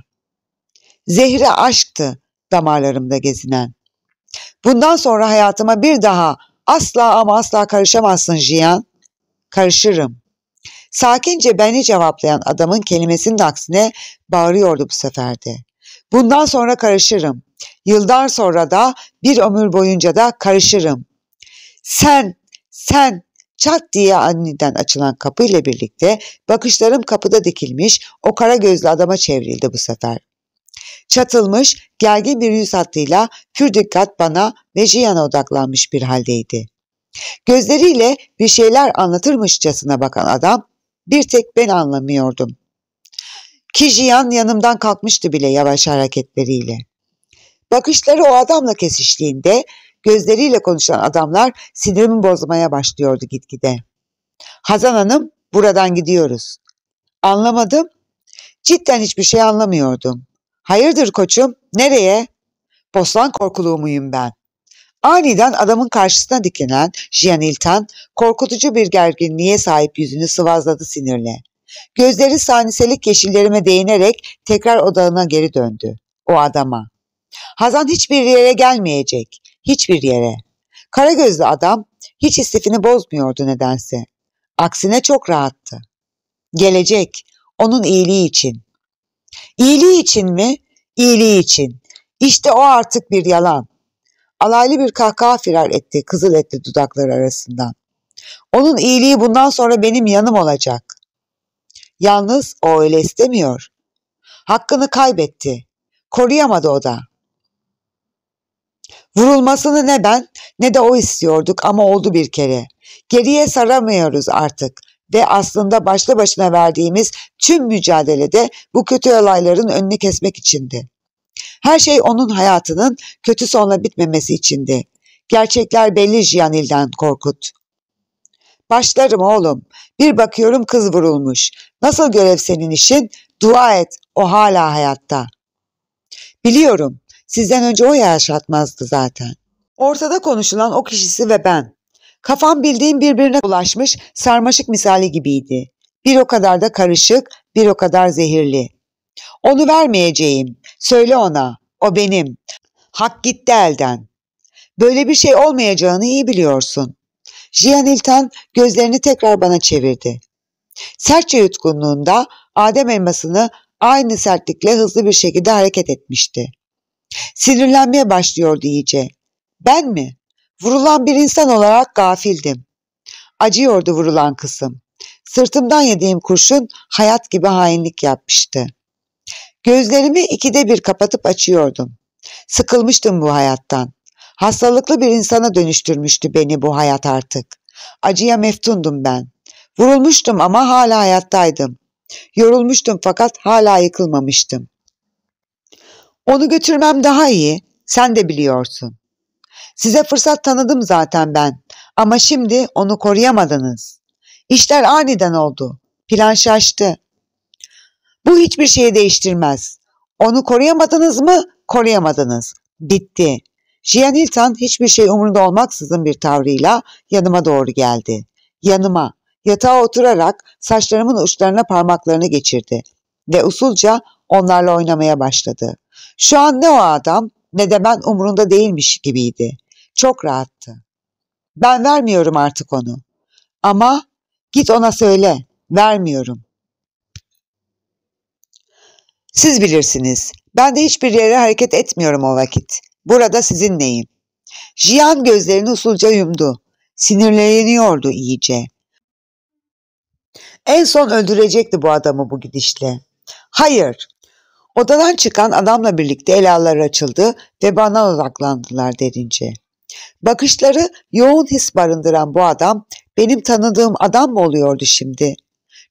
Zehri aşktı, damarlarımda gezinen. Bundan sonra hayatıma bir daha asla ama asla karışamazsın Jiyan. Karışırım. Sakince beni cevaplayan adamın kelimesinin aksine bağırıyordu bu seferde. Bundan sonra karışırım. Yıllar sonra da bir ömür boyunca da karışırım. Sen, sen çat diye aniden açılan kapı ile birlikte bakışlarım kapıda dikilmiş o kara gözlü adama çevrildi bu sefer. Çatılmış, gergin bir yüz hattıyla pür dikkat bana ve Jiyan'a odaklanmış bir haldeydi. Gözleriyle bir şeyler anlatırmışçasına bakan adam bir tek ben anlamıyordum. Ki Jiyan yanımdan kalkmıştı bile yavaş hareketleriyle. Bakışları o adamla kesiştiğinde gözleriyle konuşan adamlar sinirimi bozmaya başlıyordu gitgide. Hazan Hanım buradan gidiyoruz. Anlamadım. Cidden hiçbir şey anlamıyordum. Hayırdır koçum, nereye? Boslan korkuluğu muyum ben? Aniden adamın karşısına dikilen Jianiltan korkutucu bir gerginliğe sahip yüzünü sıvazladı sinirle. Gözleri saniselik yeşillerime değinerek tekrar odağına geri döndü. O adama. Hazan hiçbir yere gelmeyecek. Hiçbir yere. Kara gözlü adam hiç istifini bozmuyordu nedense. Aksine çok rahattı. Gelecek. Onun iyiliği için. İyiliği için mi? İyiliği için. İşte o artık bir yalan. Alaylı bir kahkaha firar etti kızıl etli dudakları arasından. Onun iyiliği bundan sonra benim yanım olacak. Yalnız o öyle istemiyor. Hakkını kaybetti. Koruyamadı o da. Vurulmasını ne ben ne de o istiyorduk ama oldu bir kere. Geriye saramıyoruz artık ve aslında başta başına verdiğimiz tüm mücadelede bu kötü olayların önünü kesmek içindi. Her şey onun hayatının kötü sonla bitmemesi içindi. Gerçekler belli Jianil'den Korkut. Başlarım oğlum. Bir bakıyorum kız vurulmuş. Nasıl görev senin işin? Dua et. O hala hayatta. Biliyorum. Sizden önce o yaşatmazdı zaten. Ortada konuşulan o kişisi ve ben. Kafam bildiğim birbirine bulaşmış sarmaşık misali gibiydi. Bir o kadar da karışık, bir o kadar zehirli. Onu vermeyeceğim. Söyle ona. O benim. Hak gitti elden. Böyle bir şey olmayacağını iyi biliyorsun. Jianiltan gözlerini tekrar bana çevirdi. Sertçe yutkunluğunda Adem elmasını aynı sertlikle hızlı bir şekilde hareket etmişti. Sinirlenmeye başlıyordu iyice. Ben mi? Vurulan bir insan olarak gafildim. Acıyordu vurulan kısım. Sırtımdan yediğim kurşun hayat gibi hainlik yapmıştı. Gözlerimi ikide bir kapatıp açıyordum. Sıkılmıştım bu hayattan. Hastalıklı bir insana dönüştürmüştü beni bu hayat artık. Acıya meftundum ben. Vurulmuştum ama hala hayattaydım. Yorulmuştum fakat hala yıkılmamıştım. Onu götürmem daha iyi. Sen de biliyorsun. Size fırsat tanıdım zaten ben ama şimdi onu koruyamadınız. İşler aniden oldu. Plan şaştı. Bu hiçbir şeyi değiştirmez. Onu koruyamadınız mı? Koruyamadınız. Bitti. Jian Hilton hiçbir şey umurunda olmaksızın bir tavrıyla yanıma doğru geldi. Yanıma, yatağa oturarak saçlarımın uçlarına parmaklarını geçirdi ve usulca onlarla oynamaya başladı. Şu an ne o adam ne de ben umurunda değilmiş gibiydi. Çok rahattı. Ben vermiyorum artık onu. Ama git ona söyle, vermiyorum. Siz bilirsiniz. Ben de hiçbir yere hareket etmiyorum o vakit. Burada sizinleyim. Jiyan gözlerini usulca yumdu. Sinirleniyordu iyice. En son öldürecekti bu adamı bu gidişle. Hayır. Odadan çıkan adamla birlikte el açıldı ve bana odaklandılar derince. Bakışları yoğun his barındıran bu adam benim tanıdığım adam mı oluyordu şimdi?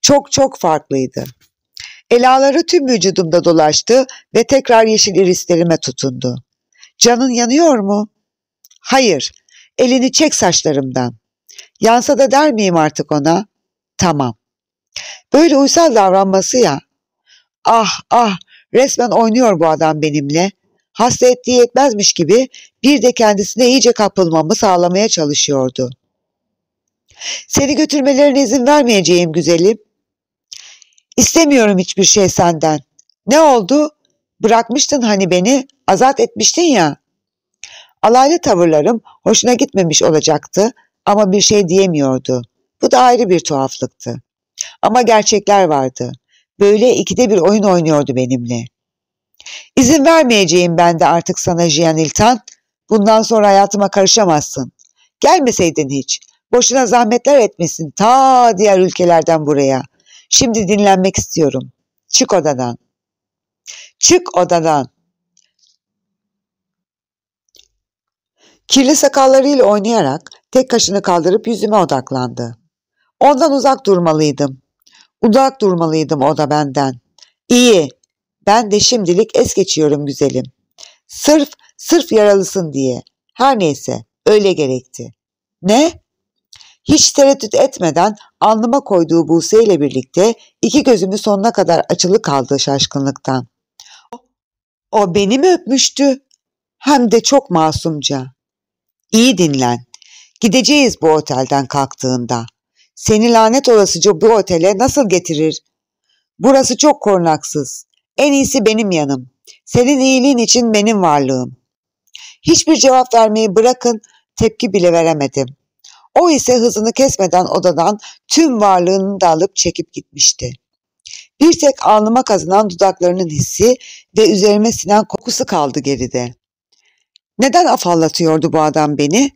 Çok çok farklıydı. Elaları tüm vücudumda dolaştı ve tekrar yeşil irislerime tutundu. Canın yanıyor mu? Hayır, elini çek saçlarımdan. Yansa da der miyim artık ona? Tamam. Böyle uysal davranması ya. Ah ah resmen oynuyor bu adam benimle. Hasta ettiği yetmezmiş gibi bir de kendisine iyice kapılmamı sağlamaya çalışıyordu. Seni götürmelerine izin vermeyeceğim güzelim. İstemiyorum hiçbir şey senden. Ne oldu? Bırakmıştın hani beni, azat etmiştin ya. Alaylı tavırlarım hoşuna gitmemiş olacaktı ama bir şey diyemiyordu. Bu da ayrı bir tuhaflıktı. Ama gerçekler vardı. Böyle ikide bir oyun oynuyordu benimle. İzin vermeyeceğim ben de artık sana Jiyan İltan. Bundan sonra hayatıma karışamazsın. Gelmeseydin hiç. Boşuna zahmetler etmesin ta diğer ülkelerden buraya. Şimdi dinlenmek istiyorum. Çık odadan. Çık odadan. Kirli sakallarıyla oynayarak tek kaşını kaldırıp yüzüme odaklandı. Ondan uzak durmalıydım. Uzak durmalıydım o da benden. İyi. Ben de şimdilik es geçiyorum güzelim. Sırf Sırf yaralısın diye. Her neyse öyle gerekti. Ne? Hiç tereddüt etmeden alnıma koyduğu Buse ile birlikte iki gözümü sonuna kadar açılı kaldı şaşkınlıktan. O beni mi öpmüştü? Hem de çok masumca. İyi dinlen. Gideceğiz bu otelden kalktığında. Seni lanet olasıca bu otele nasıl getirir? Burası çok korunaksız. En iyisi benim yanım. Senin iyiliğin için benim varlığım. Hiçbir cevap vermeyi bırakın tepki bile veremedim. O ise hızını kesmeden odadan tüm varlığını da alıp çekip gitmişti. Bir tek alnıma kazınan dudaklarının hissi ve üzerime sinen kokusu kaldı geride. Neden afallatıyordu bu adam beni?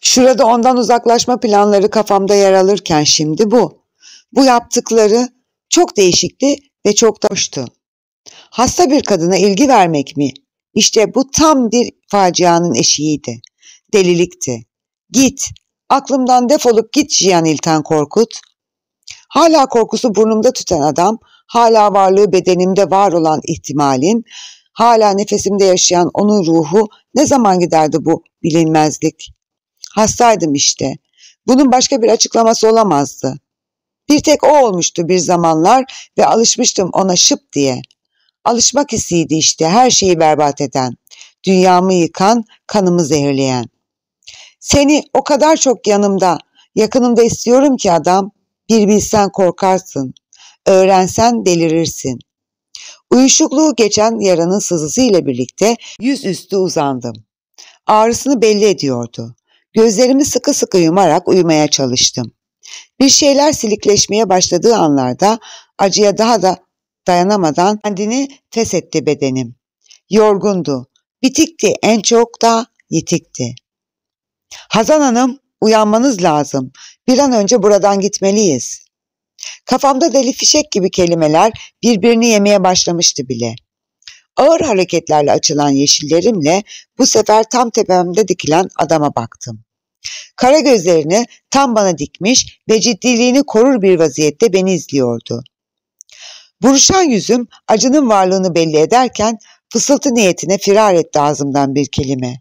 Şurada ondan uzaklaşma planları kafamda yer alırken şimdi bu. Bu yaptıkları çok değişikti ve çok da hoştu. Hasta bir kadına ilgi vermek mi? İşte bu tam bir facianın eşiğiydi. Delilikti. Git, aklımdan defolup git Cihan İlten Korkut. Hala korkusu burnumda tüten adam, hala varlığı bedenimde var olan ihtimalin, hala nefesimde yaşayan onun ruhu ne zaman giderdi bu bilinmezlik. Hastaydım işte. Bunun başka bir açıklaması olamazdı. Bir tek o olmuştu bir zamanlar ve alışmıştım ona şıp diye.'' Alışmak hissiydi işte her şeyi berbat eden, dünyamı yıkan, kanımı zehirleyen. Seni o kadar çok yanımda, yakınımda istiyorum ki adam, bir bilsen korkarsın, öğrensen delirirsin. Uyuşukluğu geçen yaranın sızısı ile birlikte yüzüstü uzandım. Ağrısını belli ediyordu. Gözlerimi sıkı sıkı yumarak uyumaya çalıştım. Bir şeyler silikleşmeye başladığı anlarda acıya daha da Dayanamadan kendini feshetti bedenim. Yorgundu, bitikti en çok da yitikti. Hazan Hanım uyanmanız lazım. Bir an önce buradan gitmeliyiz. Kafamda deli fişek gibi kelimeler birbirini yemeye başlamıştı bile. Ağır hareketlerle açılan yeşillerimle bu sefer tam tepemde dikilen adama baktım. Kara gözlerini tam bana dikmiş ve ciddiliğini korur bir vaziyette beni izliyordu. Buruşan yüzüm acının varlığını belli ederken fısıltı niyetine firar etti ağzımdan bir kelime.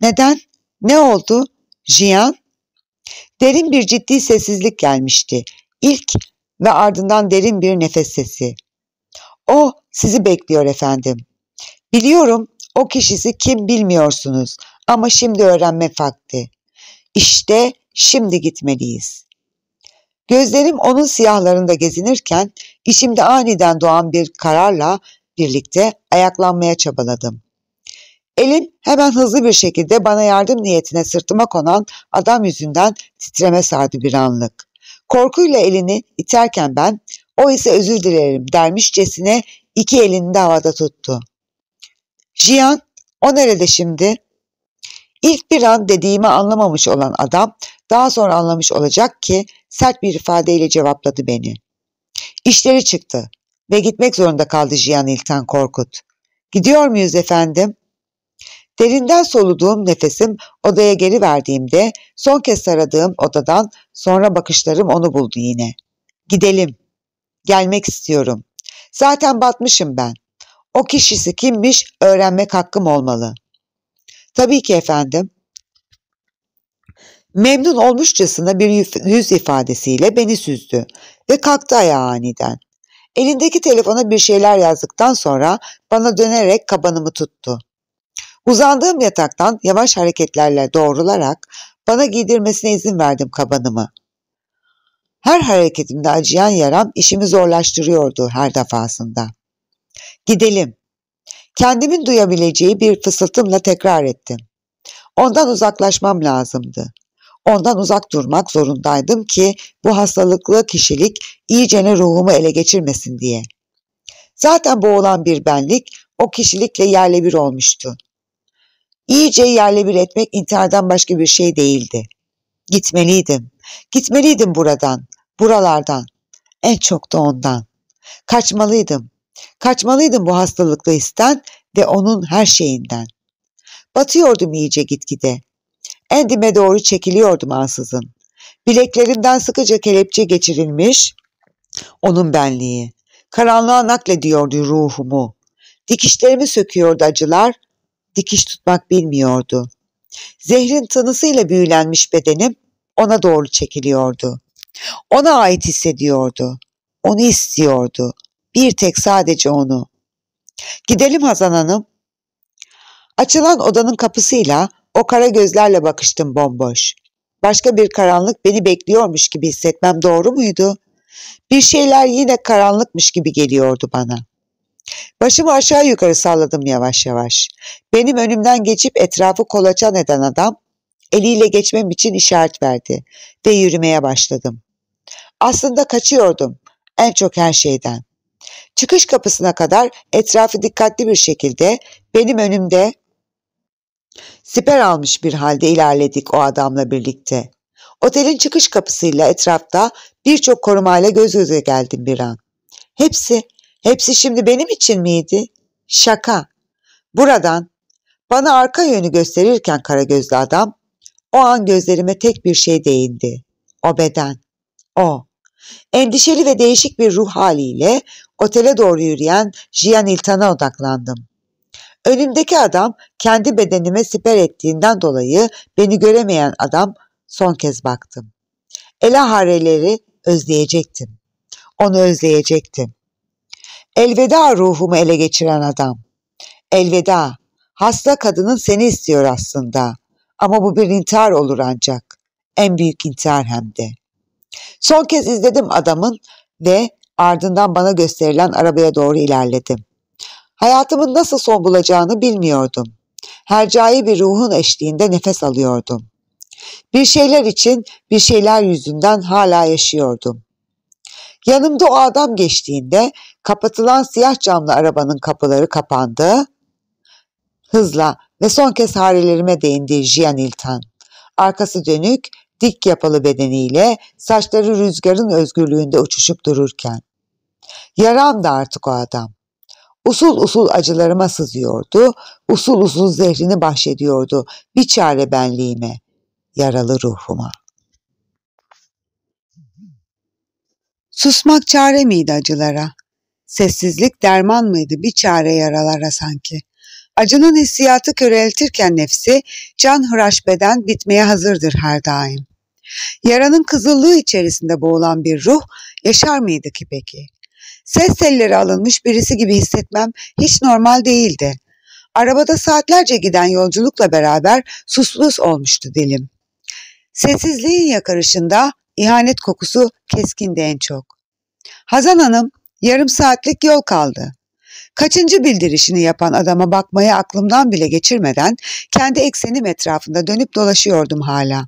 Neden? Ne oldu? Jiyan? Derin bir ciddi sessizlik gelmişti. İlk ve ardından derin bir nefes sesi. O oh, sizi bekliyor efendim. Biliyorum o kişisi kim bilmiyorsunuz ama şimdi öğrenme fakti. İşte şimdi gitmeliyiz. Gözlerim onun siyahlarında gezinirken işimde aniden doğan bir kararla birlikte ayaklanmaya çabaladım. Elim hemen hızlı bir şekilde bana yardım niyetine sırtıma konan adam yüzünden titreme sardı bir anlık. Korkuyla elini iterken ben, o ise özür dilerim dermişçesine iki elini de havada tuttu. Jian, o nerede şimdi? İlk bir an dediğimi anlamamış olan adam daha sonra anlamış olacak ki sert bir ifadeyle cevapladı beni. İşleri çıktı ve gitmek zorunda kaldı Cihan İlten Korkut. Gidiyor muyuz efendim? Derinden soluduğum nefesim odaya geri verdiğimde son kez aradığım odadan sonra bakışlarım onu buldu yine. Gidelim. Gelmek istiyorum. Zaten batmışım ben. O kişisi kimmiş öğrenmek hakkım olmalı. Tabii ki efendim. Memnun olmuşçasına bir yüz ifadesiyle beni süzdü ve kalktı ayağa aniden. Elindeki telefona bir şeyler yazdıktan sonra bana dönerek kabanımı tuttu. Uzandığım yataktan yavaş hareketlerle doğrularak bana giydirmesine izin verdim kabanımı. Her hareketimde acıyan yaram işimi zorlaştırıyordu her defasında. Gidelim. Kendimin duyabileceği bir fısıltımla tekrar ettim. Ondan uzaklaşmam lazımdı. Ondan uzak durmak zorundaydım ki bu hastalıklı kişilik iyicene ruhumu ele geçirmesin diye. Zaten boğulan bir benlik o kişilikle yerle bir olmuştu. İyice yerle bir etmek intihardan başka bir şey değildi. Gitmeliydim. Gitmeliydim buradan, buralardan. En çok da ondan. Kaçmalıydım. Kaçmalıydım bu hastalıklı isten ve onun her şeyinden. Batıyordum iyice gitgide. Endime doğru çekiliyordum ansızın. Bileklerinden sıkıca kelepçe geçirilmiş onun benliği. Karanlığa naklediyordu ruhumu. Dikişlerimi söküyordu acılar, dikiş tutmak bilmiyordu. Zehrin tanısıyla büyülenmiş bedenim ona doğru çekiliyordu. Ona ait hissediyordu. Onu istiyordu. Bir tek sadece onu. Gidelim Hazan Hanım. Açılan odanın kapısıyla o kara gözlerle bakıştım bomboş. Başka bir karanlık beni bekliyormuş gibi hissetmem doğru muydu? Bir şeyler yine karanlıkmış gibi geliyordu bana. Başımı aşağı yukarı salladım yavaş yavaş. Benim önümden geçip etrafı kolaçan eden adam eliyle geçmem için işaret verdi ve yürümeye başladım. Aslında kaçıyordum en çok her şeyden. Çıkış kapısına kadar etrafı dikkatli bir şekilde benim önümde Siper almış bir halde ilerledik o adamla birlikte. Otelin çıkış kapısıyla etrafta birçok korumayla göz göze geldim bir an. Hepsi, hepsi şimdi benim için miydi? Şaka. Buradan bana arka yönü gösterirken kara gözlü adam o an gözlerime tek bir şey değindi. O beden. O. Endişeli ve değişik bir ruh haliyle otele doğru yürüyen Jian İltan'a odaklandım. Önümdeki adam kendi bedenime siper ettiğinden dolayı beni göremeyen adam son kez baktım. Elahareleri özleyecektim. Onu özleyecektim. Elveda ruhumu ele geçiren adam. Elveda, hasta kadının seni istiyor aslında. Ama bu bir intihar olur ancak. En büyük intihar hem de. Son kez izledim adamın ve ardından bana gösterilen arabaya doğru ilerledim. Hayatımın nasıl son bulacağını bilmiyordum. Hercai bir ruhun eşliğinde nefes alıyordum. Bir şeyler için, bir şeyler yüzünden hala yaşıyordum. Yanımda o adam geçtiğinde kapatılan siyah camlı arabanın kapıları kapandı. Hızla ve son kez harelerime değindi Jian İltan. Arkası dönük, dik yapılı bedeniyle saçları rüzgarın özgürlüğünde uçuşup dururken. Yarandı artık o adam. Usul usul acılarıma sızıyordu, usul usul zehrini bahşediyordu bir çare benliğime, yaralı ruhuma. Susmak çare miydi acılara? Sessizlik derman mıydı bir çare yaralara sanki? Acının hissiyatı köreltirken nefsi, can hıraş beden bitmeye hazırdır her daim. Yaranın kızıllığı içerisinde boğulan bir ruh yaşar mıydı ki peki? Ses telleri alınmış birisi gibi hissetmem hiç normal değildi. Arabada saatlerce giden yolculukla beraber suslus olmuştu dilim. Sessizliğin yakarışında ihanet kokusu keskindi en çok. Hazan Hanım yarım saatlik yol kaldı. Kaçıncı bildirişini yapan adama bakmaya aklımdan bile geçirmeden kendi eksenim etrafında dönüp dolaşıyordum hala.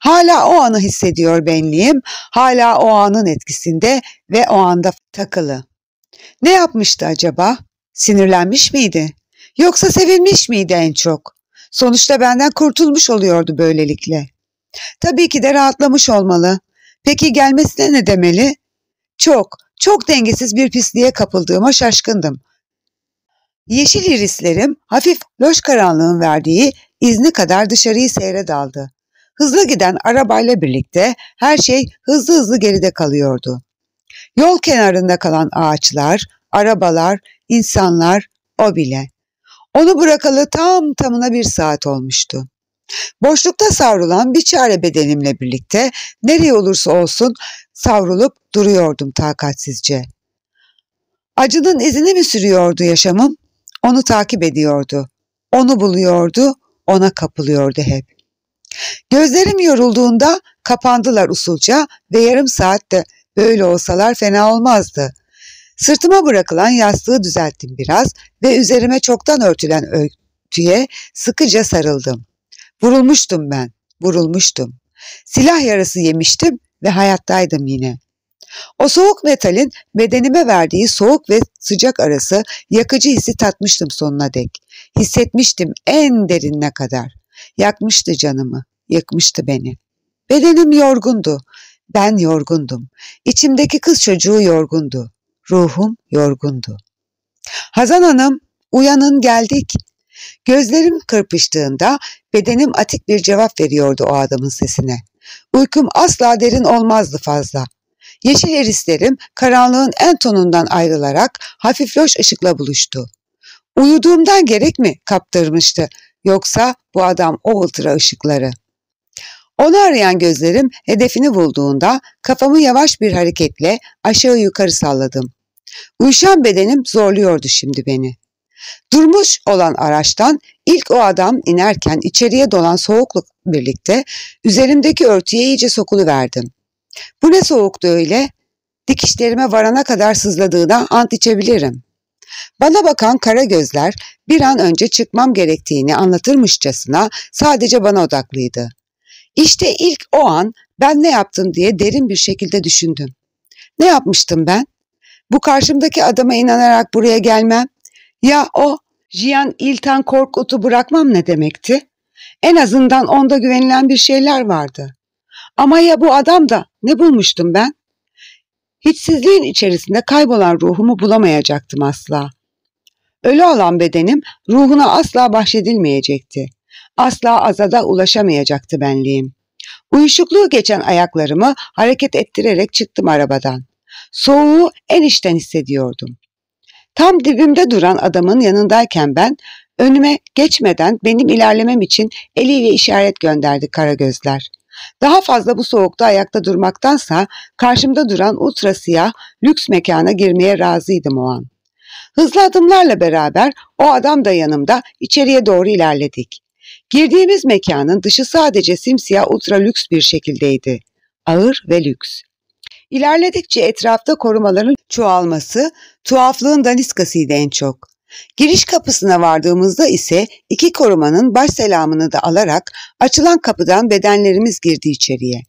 Hala o anı hissediyor benliğim, hala o anın etkisinde ve o anda takılı. Ne yapmıştı acaba? Sinirlenmiş miydi? Yoksa sevinmiş miydi en çok? Sonuçta benden kurtulmuş oluyordu böylelikle. Tabii ki de rahatlamış olmalı. Peki gelmesine ne demeli? Çok, çok dengesiz bir pisliğe kapıldığıma şaşkındım. Yeşil irislerim hafif loş karanlığın verdiği izni kadar dışarıyı seyre daldı. Hızlı giden arabayla birlikte her şey hızlı hızlı geride kalıyordu. Yol kenarında kalan ağaçlar, arabalar, insanlar, o bile. Onu bırakalı tam tamına bir saat olmuştu. Boşlukta savrulan bir çare bedenimle birlikte nereye olursa olsun savrulup duruyordum takatsizce. Acının izini mi sürüyordu yaşamım? Onu takip ediyordu. Onu buluyordu, ona kapılıyordu hep. Gözlerim yorulduğunda kapandılar usulca ve yarım saatte böyle olsalar fena olmazdı. Sırtıma bırakılan yastığı düzelttim biraz ve üzerime çoktan örtülen örtüye sıkıca sarıldım. Vurulmuştum ben, vurulmuştum. Silah yarası yemiştim ve hayattaydım yine. O soğuk metalin bedenime verdiği soğuk ve sıcak arası yakıcı hissi tatmıştım sonuna dek. Hissetmiştim en derinine kadar. Yakmıştı canımı, yakmıştı beni. Bedenim yorgundu, ben yorgundum. İçimdeki kız çocuğu yorgundu, ruhum yorgundu. Hazan Hanım, uyanın geldik. Gözlerim kırpıştığında bedenim atik bir cevap veriyordu o adamın sesine. Uykum asla derin olmazdı fazla. Yeşil erislerim karanlığın en tonundan ayrılarak hafif loş ışıkla buluştu. Uyuduğumdan gerek mi kaptırmıştı Yoksa bu adam o ultra ışıkları. Onu arayan gözlerim hedefini bulduğunda kafamı yavaş bir hareketle aşağı yukarı salladım. Uyuşan bedenim zorluyordu şimdi beni. Durmuş olan araçtan ilk o adam inerken içeriye dolan soğukluk birlikte üzerimdeki örtüye iyice sokuluverdim. Bu ne soğuktu öyle? Dikişlerime varana kadar sızladığına ant içebilirim. Bana bakan kara gözler bir an önce çıkmam gerektiğini anlatırmışçasına sadece bana odaklıydı. İşte ilk o an ben ne yaptım diye derin bir şekilde düşündüm. Ne yapmıştım ben? Bu karşımdaki adama inanarak buraya gelmem. Ya o Jian İlten Korkut'u bırakmam ne demekti? En azından onda güvenilen bir şeyler vardı. Ama ya bu adam da ne bulmuştum ben? Hiçsizliğin içerisinde kaybolan ruhumu bulamayacaktım asla. Ölü olan bedenim ruhuna asla bahşedilmeyecekti. Asla azada ulaşamayacaktı benliğim. Uyuşukluğu geçen ayaklarımı hareket ettirerek çıktım arabadan. Soğuğu en içten hissediyordum. Tam dibimde duran adamın yanındayken ben önüme geçmeden benim ilerlemem için eliyle işaret gönderdi kara gözler. Daha fazla bu soğukta ayakta durmaktansa karşımda duran ultra siyah lüks mekana girmeye razıydım o an. Hızlı adımlarla beraber o adam da yanımda içeriye doğru ilerledik. Girdiğimiz mekanın dışı sadece simsiyah ultra lüks bir şekildeydi. Ağır ve lüks. İlerledikçe etrafta korumaların çoğalması tuhaflığın daniskasıydı en çok. Giriş kapısına vardığımızda ise iki korumanın baş selamını da alarak açılan kapıdan bedenlerimiz girdi içeriye.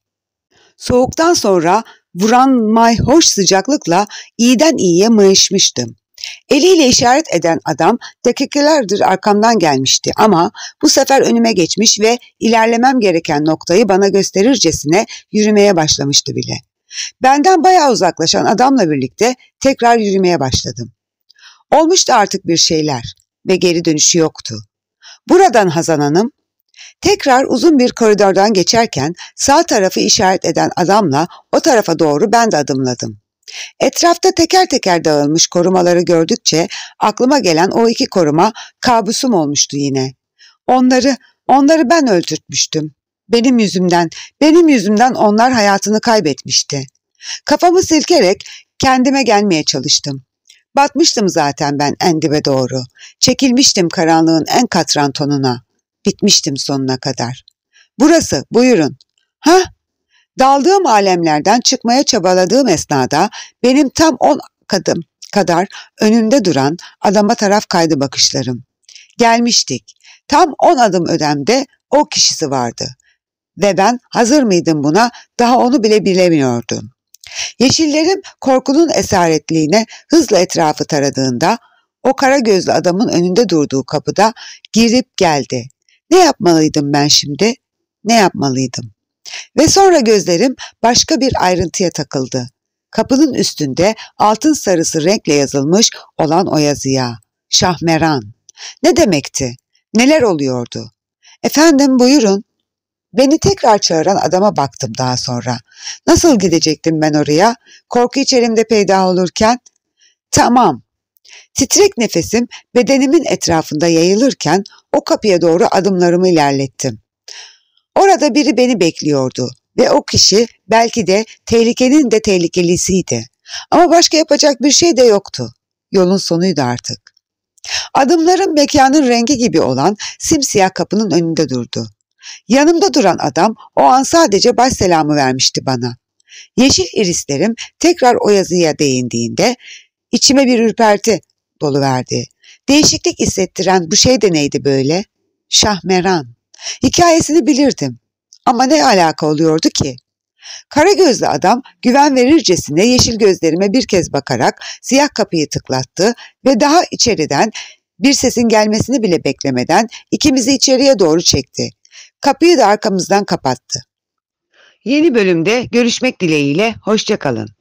Soğuktan sonra vuran mayhoş sıcaklıkla iyiden iyiye mayışmıştım. Eliyle işaret eden adam dakikalardır arkamdan gelmişti ama bu sefer önüme geçmiş ve ilerlemem gereken noktayı bana gösterircesine yürümeye başlamıştı bile. Benden bayağı uzaklaşan adamla birlikte tekrar yürümeye başladım. Olmuştu artık bir şeyler ve geri dönüşü yoktu. Buradan Hazan Hanım tekrar uzun bir koridordan geçerken sağ tarafı işaret eden adamla o tarafa doğru ben de adımladım. Etrafta teker teker dağılmış korumaları gördükçe aklıma gelen o iki koruma kabusum olmuştu yine. Onları, onları ben öldürtmüştüm. Benim yüzümden, benim yüzümden onlar hayatını kaybetmişti. Kafamı silkerek kendime gelmeye çalıştım. Batmıştım zaten ben Endibe doğru. Çekilmiştim karanlığın en katran tonuna. Bitmiştim sonuna kadar. Burası, buyurun. Ha? Daldığım alemlerden çıkmaya çabaladığım esnada benim tam on kadım kadar önümde duran adama taraf kaydı bakışlarım. Gelmiştik. Tam on adım ödemde o kişisi vardı. Ve ben hazır mıydım buna daha onu bile bilemiyordum. Yeşillerim korkunun esaretliğine hızla etrafı taradığında o kara gözlü adamın önünde durduğu kapıda girip geldi. Ne yapmalıydım ben şimdi? Ne yapmalıydım? Ve sonra gözlerim başka bir ayrıntıya takıldı. Kapının üstünde altın sarısı renkle yazılmış olan o yazıya. Şahmeran. Ne demekti? Neler oluyordu? Efendim buyurun. Beni tekrar çağıran adama baktım daha sonra. Nasıl gidecektim ben oraya? Korku içerimde peyda olurken. Tamam. Titrek nefesim bedenimin etrafında yayılırken o kapıya doğru adımlarımı ilerlettim. Orada biri beni bekliyordu ve o kişi belki de tehlikenin de tehlikelisiydi. Ama başka yapacak bir şey de yoktu. Yolun sonuydu artık. Adımların mekanın rengi gibi olan simsiyah kapının önünde durdu. Yanımda duran adam o an sadece baş selamı vermişti bana. Yeşil irislerim tekrar o yazıya değindiğinde içime bir ürperti dolu verdi. Değişiklik hissettiren bu şey de neydi böyle? Şahmeran. Hikayesini bilirdim. Ama ne alaka oluyordu ki? Kara gözlü adam güven verircesine yeşil gözlerime bir kez bakarak siyah kapıyı tıklattı ve daha içeriden bir sesin gelmesini bile beklemeden ikimizi içeriye doğru çekti. Kapıyı da arkamızdan kapattı. Yeni bölümde görüşmek dileğiyle hoşçakalın.